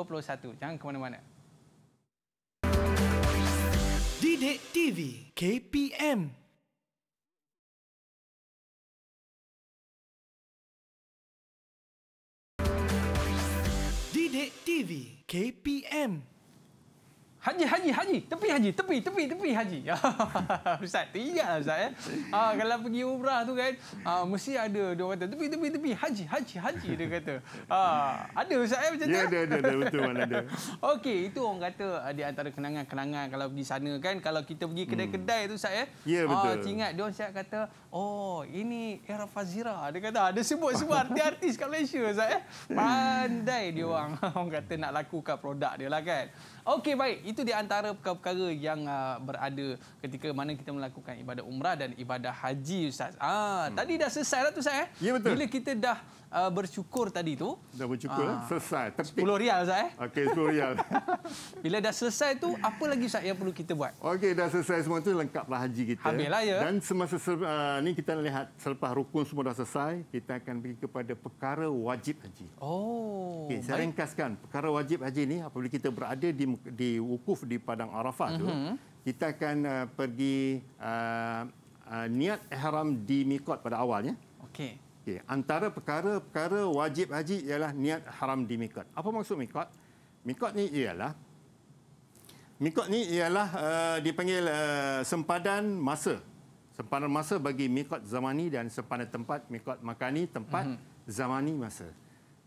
Jangan ke mana-mana. Sidik TV KPM Sidik TV KPM Haji, haji, haji. Tepi haji. Tepi, tepi, tepi haji. Ustaz, teringatlah Ustaz. Eh? Ha, kalau pergi umrah tu kan, ha, mesti ada. Dia kata, tepi, tepi, tepi. Haji, haji, haji. Dia kata. Ha, ada Ustaz eh, macam tu? Ya, ada, ada, ada. Betul, mana ada. Okey, itu orang kata di antara kenangan-kenangan kalau pergi sana kan. Kalau kita pergi hmm. kedai-kedai hmm. tu Ustaz. Eh? Ya, betul. Ha, ingat, dia orang siap kata, oh, ini era Fazira. Dia kata, ada sebut semua artis-artis kat Malaysia Ustaz. Eh? Pandai dia orang. orang kata nak lakukan produk dia lah kan. Okey baik, itu di antara perkara-perkara yang uh, berada ketika mana kita melakukan ibadah umrah dan ibadah haji ustaz. Ah, hmm. tadi dah selesai dah tu saya. Eh? Ya, betul. Bila kita dah uh, bersyukur tadi tu. Dah bersyukur, uh, selesai. Sepuluh rial, Zat. Eh? Okey, sepuluh rial. Bila dah selesai tu, apa lagi, saya yang perlu kita buat? Okey, dah selesai semua tu, lengkaplah haji kita. Habislah, ya. Dan semasa uh, ni kita lihat selepas rukun semua dah selesai, kita akan pergi kepada perkara wajib haji. Oh. Okay, saya baik. ringkaskan, perkara wajib haji ni, apabila kita berada di, di wukuf di Padang Arafah tu, mm -hmm. kita akan uh, pergi... Uh, Uh, niat ihram di Mikot pada awalnya. Okey. Okey, antara perkara-perkara wajib haji ialah niat haram di mikot. Apa maksud mikot? Mikot ni ialah mikot ni ialah uh, dipanggil uh, sempadan masa. Sempadan masa bagi mikot zamani dan sempadan tempat mikot makani tempat mm-hmm. zamani masa.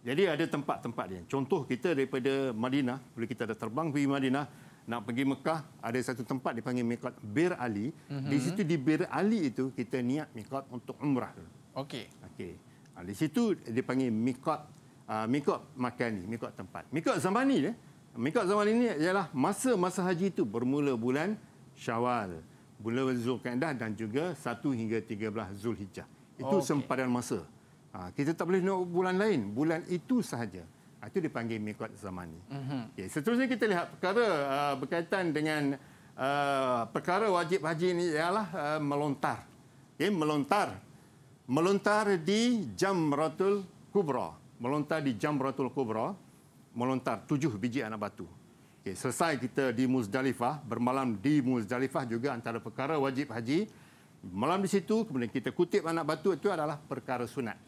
Jadi ada tempat-tempat dia. Contoh kita daripada Madinah, bila kita dah terbang pergi Madinah, nak pergi Mekah, ada satu tempat dipanggil Mekot Bir Ali. Mm-hmm. Di mhm. situ di Bir Ali itu, kita niat Mekot untuk umrah. Okey. Okey. Ha, di situ dia panggil mikot uh, mikot makan ni, mikot tempat. Mikot zaman ni eh? Mikot zaman ini ialah masa-masa haji itu bermula bulan Syawal, bulan Zulkaedah dan juga 1 hingga 13 Zulhijjah. Itu okay. sempadan masa. Ha, kita tak boleh nak bulan lain, bulan itu sahaja. Ha, itu dipanggil mikot zaman ini. Mm-hmm. Okay, seterusnya kita lihat perkara uh, berkaitan dengan uh, perkara wajib haji ini ialah uh, melontar. Okay, melontar melontar di Jamratul Kubra. Melontar di Jamratul Kubra, melontar tujuh biji anak batu. Okay, selesai kita di Muzdalifah, bermalam di Muzdalifah juga antara perkara wajib haji. Malam di situ, kemudian kita kutip anak batu itu adalah perkara sunat.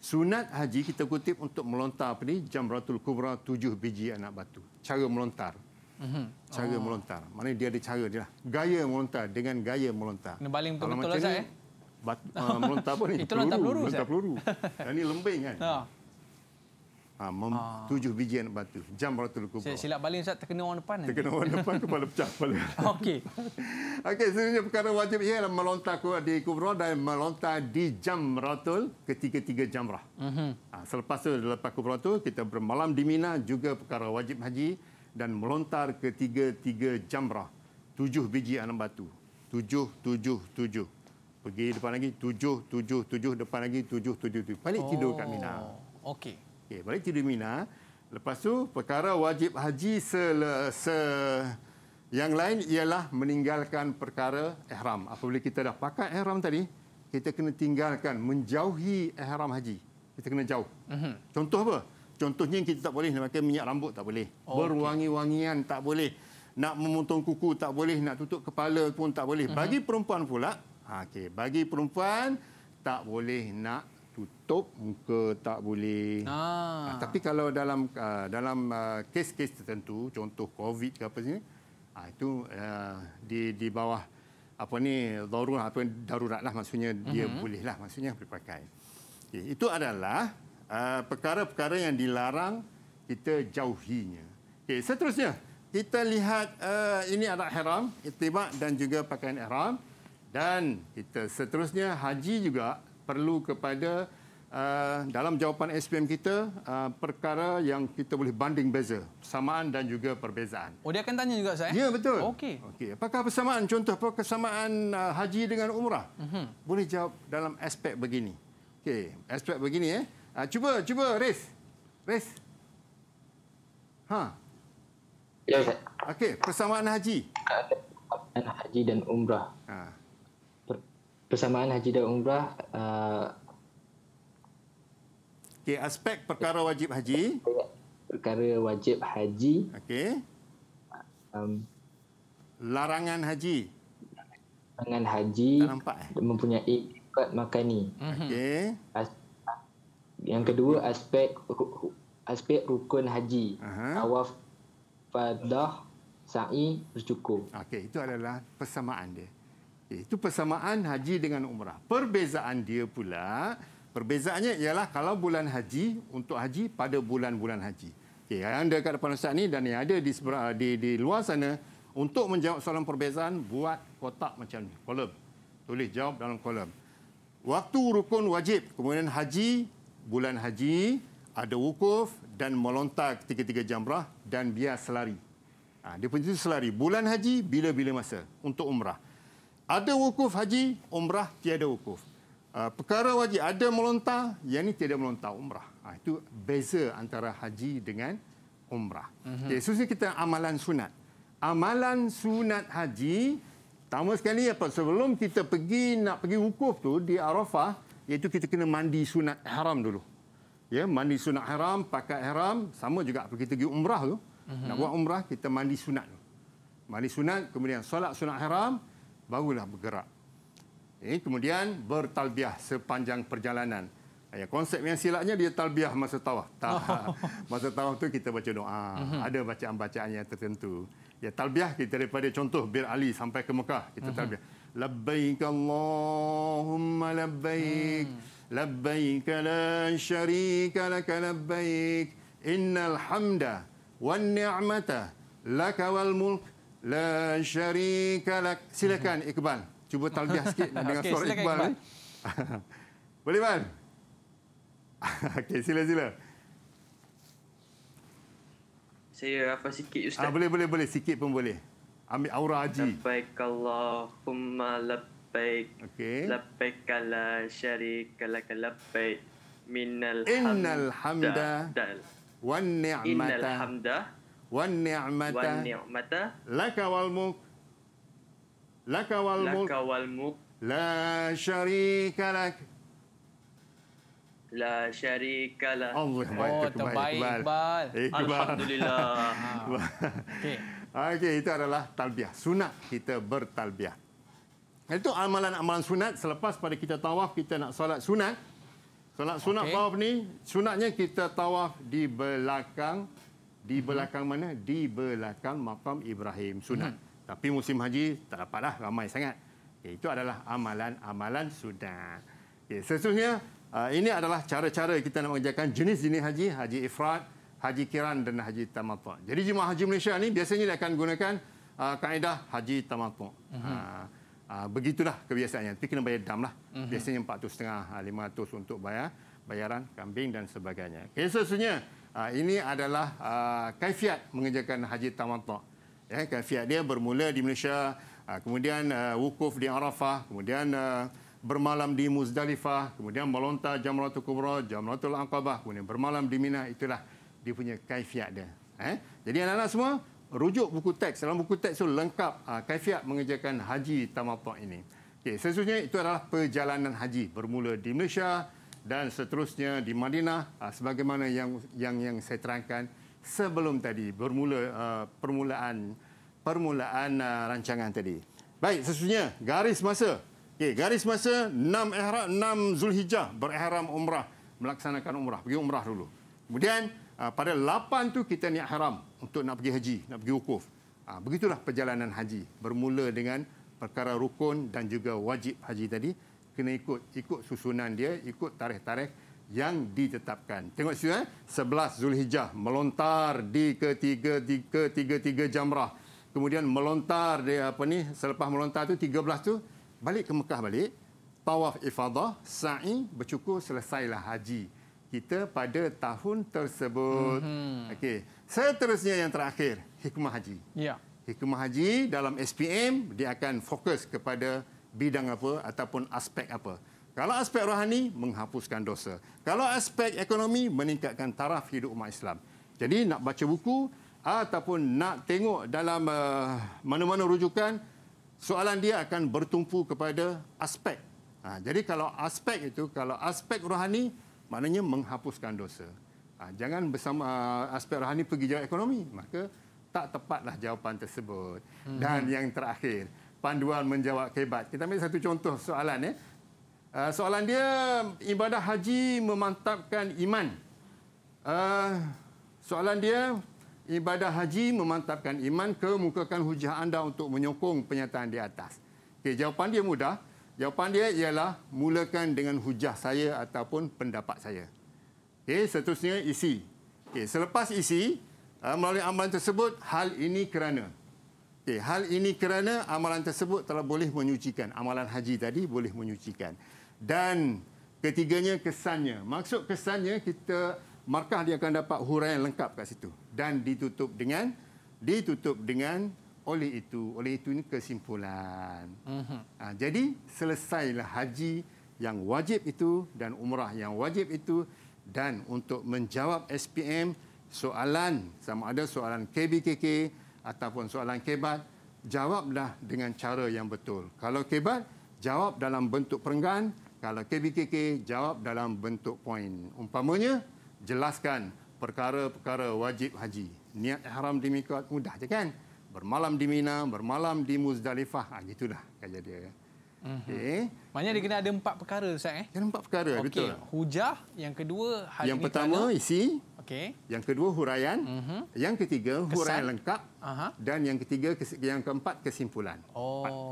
Sunat haji kita kutip untuk melontar apa ni? Jamratul Kubra tujuh biji anak batu. Cara melontar. mm Cara oh. melontar. Maknanya dia ada cara dia lah. Gaya melontar dengan gaya melontar. Kena baling betul-betul Azhar eh bat, uh, ah, melontar apa ni? Itu peluru, lontar peluru. Lontar peluru. Dan ini lembing kan? Ha. Ha, mem- ha. Tujuh biji anak batu. Jam Ratul Kubur. Saya silap baling, Ustaz. Terkena orang depan. Terkena orang depan, kepala pecah. Okey. Okey, sebenarnya perkara wajib ialah melontar di Kubra dan melontar di Jam Ratul ketiga-tiga jamrah. Mm-hmm. Ha, selepas itu, lepas Kubra itu, kita bermalam di Mina juga perkara wajib haji dan melontar ketiga-tiga jamrah. Tujuh biji anak batu. Tujuh, tujuh, tujuh pergi depan lagi tujuh tujuh tujuh depan lagi tujuh tujuh tujuh balik oh. tidur kat Mina. Oh, okey. Okey, balik tidur Mina. Lepas tu perkara wajib haji se, se yang lain ialah meninggalkan perkara ihram. Apabila kita dah pakai ihram tadi, kita kena tinggalkan menjauhi ihram haji. Kita kena jauh. Mm-hmm. Contoh apa? Contohnya kita tak boleh nak pakai minyak rambut tak boleh. Oh, Berwangi-wangian tak boleh. Nak memotong kuku tak boleh, nak tutup kepala pun tak boleh. Mm-hmm. Bagi perempuan pula Ha, okey, bagi perempuan tak boleh nak tutup muka tak boleh. Ah. Ha. Ah. tapi kalau dalam ha, dalam ha, kes-kes tertentu, contoh COVID ke apa sini, itu di di bawah apa ni darurat apa darurat lah maksudnya uh-huh. dia mhm. boleh lah maksudnya boleh pakai. Okay, itu adalah perkara-perkara yang dilarang kita jauhinya. Okay, seterusnya kita lihat ini adalah haram, itibak dan juga pakaian haram dan kita seterusnya haji juga perlu kepada uh, dalam jawapan SPM kita uh, perkara yang kita boleh banding beza persamaan dan juga perbezaan. Oh dia akan tanya juga saya. Eh? Ya betul. Okey. Okey. Apakah persamaan contoh apa kesamaan uh, haji dengan umrah? Mm-hmm. Boleh jawab dalam aspek begini. Okey, aspek begini eh. Uh, cuba cuba Riz. Riz. Ha. Ya. Okey, persamaan haji. Persamaan haji dan umrah. Ha persamaan haji dan umrah uh, okay, aspek perkara wajib haji perkara wajib haji okey um, larangan haji larangan haji nampak, eh? mempunyai ikat makani mhm. okey yang kedua aspek aspek rukun haji awaf fadah sa'i bersyukur okey itu adalah persamaan dia itu persamaan haji dengan umrah. Perbezaan dia pula, perbezaannya ialah kalau bulan haji, untuk haji pada bulan-bulan haji. Okay, yang ada dekat depan Ustaz ni dan yang ada di, di, di luar sana, untuk menjawab soalan perbezaan, buat kotak macam ni, kolom. Tulis jawab dalam kolom. Waktu rukun wajib, kemudian haji, bulan haji, ada wukuf dan melontar ketiga-tiga jamrah dan biar selari. Ha, dia pun selari. Bulan haji, bila-bila masa untuk umrah ada wukuf haji, umrah tiada wukuf. Uh, perkara wajib ada melontar, yang ini tidak melontar umrah. Uh, itu beza antara haji dengan umrah. Mm-hmm. Okay, Susah kita amalan sunat. Amalan sunat haji, pertama sekali apa? sebelum kita pergi nak pergi wukuf tu di Arafah, iaitu kita kena mandi sunat haram dulu. Ya, mandi sunat haram, pakai haram, sama juga apabila kita pergi umrah tu. Mm-hmm. Nak mhm. buat umrah, kita mandi sunat tu. Mandi sunat, kemudian solat sunat haram, barulah bergerak. Okay, eh, kemudian bertalbiah sepanjang perjalanan. Ya, konsep yang silapnya dia talbiah masa tawaf. Ta masa tawaf tu kita baca doa. Mm -hmm. Ada bacaan-bacaan yang tertentu. Ya talbiah kita daripada contoh Bir Ali sampai ke Mekah kita mhm. talbiah. Mm -hmm. Labbaik Allahumma labbaik. Mm. Labbaik la syarika lak labbaik. Innal hamda wan ni'mata laka wal mulk La syarika lak. Silakan hmm. Iqbal. Cuba talbiah sikit dengan okay, suara Iqbal. Boleh, Iqbal? Okey, sila, sila. Saya apa sikit, Ustaz. Ah, boleh, boleh, boleh. Sikit pun boleh. Ambil aura haji. Labbaik Allahumma labbaik. Okey. Labbaik la syarika lak labbaik. Minnal hamda. Innal hamda. Wan ni'mata. Innal hamda wan ni'mata laka wal mulk laka wal mulk laka wal la syarika lak La syarika lah. Allah oh, baik. Terbaik, Iqbal. Iqbal. Iqbal. Alhamdulillah. Okey. Okey, itu adalah talbiah. Sunat kita bertalbiah. Itu amalan-amalan sunat. Selepas pada kita tawaf, kita nak solat sunat. Solat sunat okay. tawaf ni, sunatnya kita tawaf di belakang di belakang hmm. mana? Di belakang makam Ibrahim sunat. Hmm. Tapi musim haji tak dapatlah ramai sangat. Okay, ya, itu adalah amalan-amalan sudah. Okay, ya, sesungguhnya, uh, ini adalah cara-cara kita nak mengerjakan jenis-jenis haji. Haji Ifrat, Haji Kiran dan Haji Tamatwa. Jadi jemaah haji Malaysia ni biasanya dia akan gunakan uh, kaedah Haji Tamatwa. Uh -huh. Hmm. uh, uh, begitulah kebiasaannya. Tapi kena bayar dam lah. Uh hmm. -huh. Biasanya 400 setengah, 500 untuk bayar bayaran kambing dan sebagainya. Okay, ya, sesungguhnya, Ah, ini adalah ah, kaifiat mengerjakan haji tamattu. Ya, kaifiat dia bermula di Malaysia, ah, kemudian wukuf di Arafah, kemudian bermalam di Muzdalifah, kemudian melontar Jamratul Kubra, Jamratul Aqabah, kemudian bermalam di Mina, itulah dia punya kaifiat dia. Eh? Jadi anak-anak semua, rujuk buku teks. Dalam buku teks itu lengkap uh, kaifiat mengerjakan haji tamatok ini. Okay, sesungguhnya itu adalah perjalanan haji. Bermula di Malaysia, dan seterusnya di Madinah ah, sebagaimana yang yang yang saya terangkan sebelum tadi bermula uh, permulaan permulaan uh, rancangan tadi. Baik, sesungguhnya garis masa. Okey, garis masa 6 Ihram 6 Zulhijjah berihram umrah melaksanakan umrah, pergi umrah dulu. Kemudian uh, pada 8 tu kita niat haram untuk nak pergi haji, nak pergi wukuf. Uh, begitulah perjalanan haji bermula dengan perkara rukun dan juga wajib haji tadi kena ikut ikut susunan dia, ikut tarikh-tarikh yang ditetapkan. Tengok situ eh, 11 Zulhijjah melontar di ketiga ketiga tiga jamrah. Kemudian melontar dia apa ni? Selepas melontar tu 13 tu balik ke Mekah balik. Tawaf ifadah, sa'i, bercukur, selesailah haji kita pada tahun tersebut. Mm-hmm. Okey. Seterusnya yang terakhir, hikmah haji. Ya. Yeah. Hikmah haji dalam SPM dia akan fokus kepada bidang apa ataupun aspek apa. Kalau aspek rohani, menghapuskan dosa. Kalau aspek ekonomi, meningkatkan taraf hidup umat Islam. Jadi nak baca buku ataupun nak tengok dalam uh, mana-mana rujukan, soalan dia akan bertumpu kepada aspek. Ha, jadi kalau aspek itu, kalau aspek rohani, maknanya menghapuskan dosa. Ha, jangan bersama uh, aspek rohani pergi jauh ekonomi. Maka tak tepatlah jawapan tersebut. Hmm. Dan yang terakhir, panduan menjawab kebat. Kita ambil satu contoh soalan. Eh. Ah, soalan dia, ibadah haji memantapkan iman. Ah, soalan dia, ibadah haji memantapkan iman kemukakan hujah anda untuk menyokong penyataan di atas. Okay, jawapan dia mudah. Jawapan dia ialah mulakan dengan hujah saya ataupun pendapat saya. Okay, seterusnya isi. Okay, selepas isi, ah, melalui amalan tersebut, hal ini kerana. Okey, hal ini kerana amalan tersebut telah boleh menyucikan. Amalan haji tadi boleh menyucikan. Dan ketiganya kesannya. Maksud kesannya kita markah dia akan dapat huraian lengkap kat situ dan ditutup dengan ditutup dengan oleh itu oleh itu ini kesimpulan. Uh-huh. jadi selesailah haji yang wajib itu dan umrah yang wajib itu dan untuk menjawab SPM soalan sama ada soalan KBKK ataupun soalan kebat, jawablah dengan cara yang betul. Kalau kebat, jawab dalam bentuk perenggan. Kalau KBKK, jawab dalam bentuk poin. Umpamanya, jelaskan perkara-perkara wajib haji. Niat haram di Mikot, mudah je kan? Bermalam di Mina, bermalam di Muzdalifah. Ha, dah kajian dia. Mhm. Okay. Maknanya dia kena ada empat perkara, Ustaz. Eh? Kena empat perkara, okay. betul. Hujah, yang kedua... Hari yang pertama, kerana... isi. Okey. Yang kedua huraian, mm -hmm. yang ketiga huraian Kesan. lengkap Aha. dan yang ketiga yang keempat kesimpulan. Oh.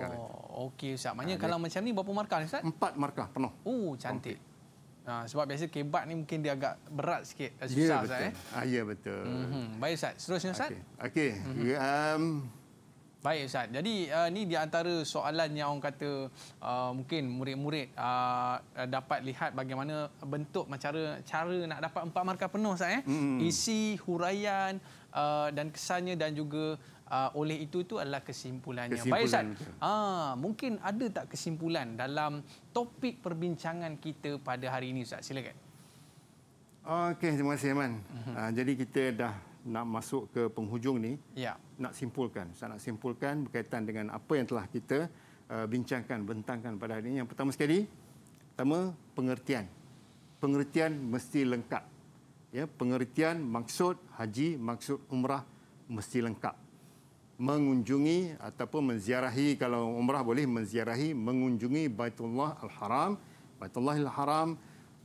Okey ustaz. Maknanya ha, kalau macam ni berapa markah ustaz? Empat markah penuh. Oh, cantik. Ha, sebab biasa kebat ni mungkin dia agak berat sikit eh, ya, susah ustaz eh. Ya Ah ya betul. Mm -hmm. Baik ustaz. Seterusnya ustaz. Okey. Okay. Mm -hmm. um, Baik Ustaz. Jadi uh, ni di antara soalan yang orang kata uh, mungkin murid-murid uh, uh, dapat lihat bagaimana bentuk macam cara cara nak dapat empat markah penuh Ustaz eh. Hmm. Isi huraian uh, dan kesannya dan juga uh, oleh itu itu adalah kesimpulannya. kesimpulannya. Baik Ustaz. Ah, mungkin ada tak kesimpulan dalam topik perbincangan kita pada hari ini Ustaz. Silakan. Okey, terima kasih Aman. Uh, mhm. ah, jadi kita dah nak masuk ke penghujung ni ya. nak simpulkan saya nak simpulkan berkaitan dengan apa yang telah kita uh, bincangkan bentangkan pada hari ini yang pertama sekali pertama pengertian pengertian mesti lengkap ya pengertian maksud haji maksud umrah mesti lengkap mengunjungi ataupun menziarahi kalau umrah boleh menziarahi mengunjungi Baitullah Al-Haram Baitullah Al-Haram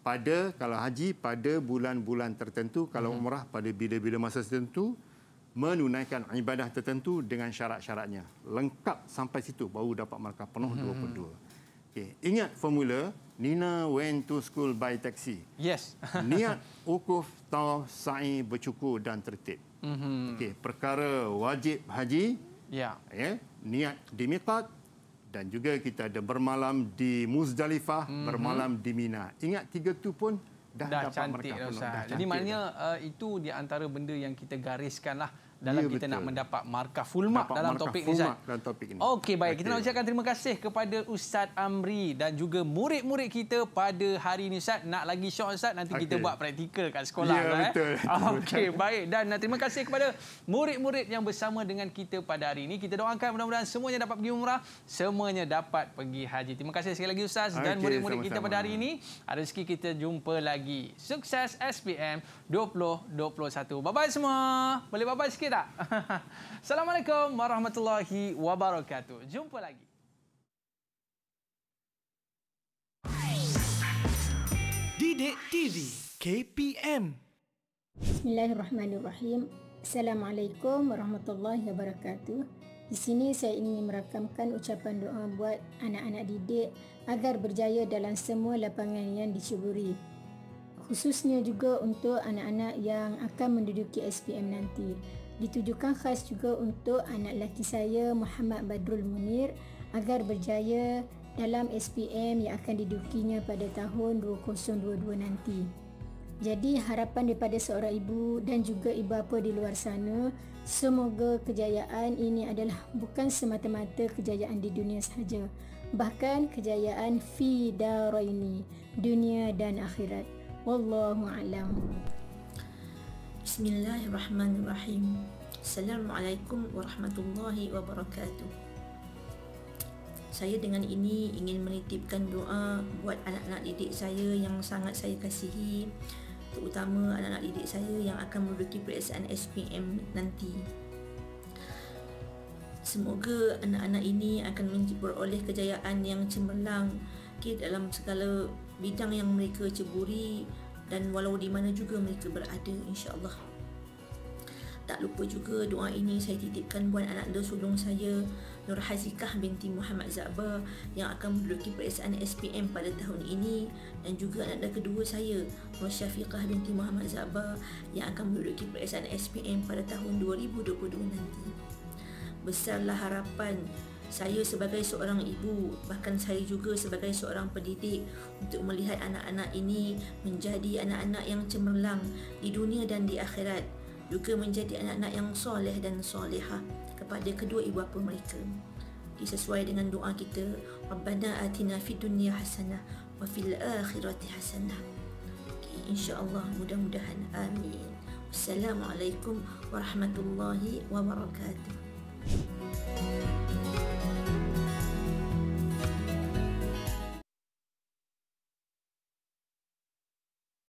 pada kalau haji pada bulan-bulan tertentu kalau mhm. umrah pada bila-bila masa tertentu menunaikan ibadah tertentu dengan syarat-syaratnya lengkap sampai situ baru dapat markah penuh 22 hmm. okey ingat formula Nina went to school by taxi yes niat ukuf tau sa'i bercukur dan tertib hmm. okey perkara wajib haji ya yeah. yeah. niat di miqat dan juga kita ada bermalam di Muzdalifah, mm-hmm. bermalam di Mina. Ingat tiga tu pun dah, dah dapat cantik mereka dah, dah cantik. Jadi maknanya Uh, itu di antara benda yang kita gariskanlah dalam ya, kita betul. nak mendapat markah full mark dapat dalam topik ni Zat. Dalam topik ini. Okey baik, okay. kita nak ucapkan terima kasih kepada Ustaz Amri dan juga murid-murid kita pada hari ini Ustaz. Nak lagi syok Ustaz, nanti okay. kita buat praktikal kat sekolah. Ya, lah, betul. Eh. Okey baik, dan uh, terima kasih kepada murid-murid yang bersama dengan kita pada hari ini. Kita doakan mudah-mudahan semuanya dapat pergi umrah, semuanya dapat pergi haji. Terima kasih sekali lagi Ustaz dan murid-murid kita pada hari ini. ada Rezeki kita jumpa lagi. Sukses SPM 2021. Bye-bye semua. Boleh bye-bye sikit? tak? Assalamualaikum warahmatullahi wabarakatuh. Jumpa lagi. Didik TV KPM Bismillahirrahmanirrahim. Assalamualaikum warahmatullahi wabarakatuh. Di sini saya ingin merakamkan ucapan doa buat anak-anak didik agar berjaya dalam semua lapangan yang dicuburi. Khususnya juga untuk anak-anak yang akan menduduki SPM nanti ditujukan khas juga untuk anak lelaki saya Muhammad Badrul Munir agar berjaya dalam SPM yang akan didukinya pada tahun 2022 nanti. Jadi harapan daripada seorang ibu dan juga ibu bapa di luar sana, semoga kejayaan ini adalah bukan semata-mata kejayaan di dunia sahaja, bahkan kejayaan fi daraini, dunia dan akhirat. Wallahu a'lam. Bismillahirrahmanirrahim. Assalamualaikum warahmatullahi wabarakatuh. Saya dengan ini ingin menitipkan doa buat anak-anak didik saya yang sangat saya kasihi, terutama anak-anak didik saya yang akan menduduki periksaan SPM nanti. Semoga anak-anak ini akan memperoleh kejayaan yang cemerlang dalam segala bidang yang mereka ceburi dan walau di mana juga mereka berada insyaAllah tak lupa juga doa ini saya titipkan buat anak dua sulung saya Nur Hazikah binti Muhammad Zaba yang akan menduduki periksaan SPM pada tahun ini dan juga anak dua kedua saya Nur Syafiqah binti Muhammad Zaba yang akan menduduki periksaan SPM pada tahun 2022 nanti besarlah harapan saya sebagai seorang ibu bahkan saya juga sebagai seorang pendidik untuk melihat anak-anak ini menjadi anak-anak yang cemerlang di dunia dan di akhirat juga menjadi anak-anak yang soleh dan soleha kepada kedua ibu bapa mereka sesuai dengan doa kita Rabbana atina fid dunya hasanah wa fil akhirati hasanah okay, insyaallah mudah-mudahan amin Assalamualaikum warahmatullahi wabarakatuh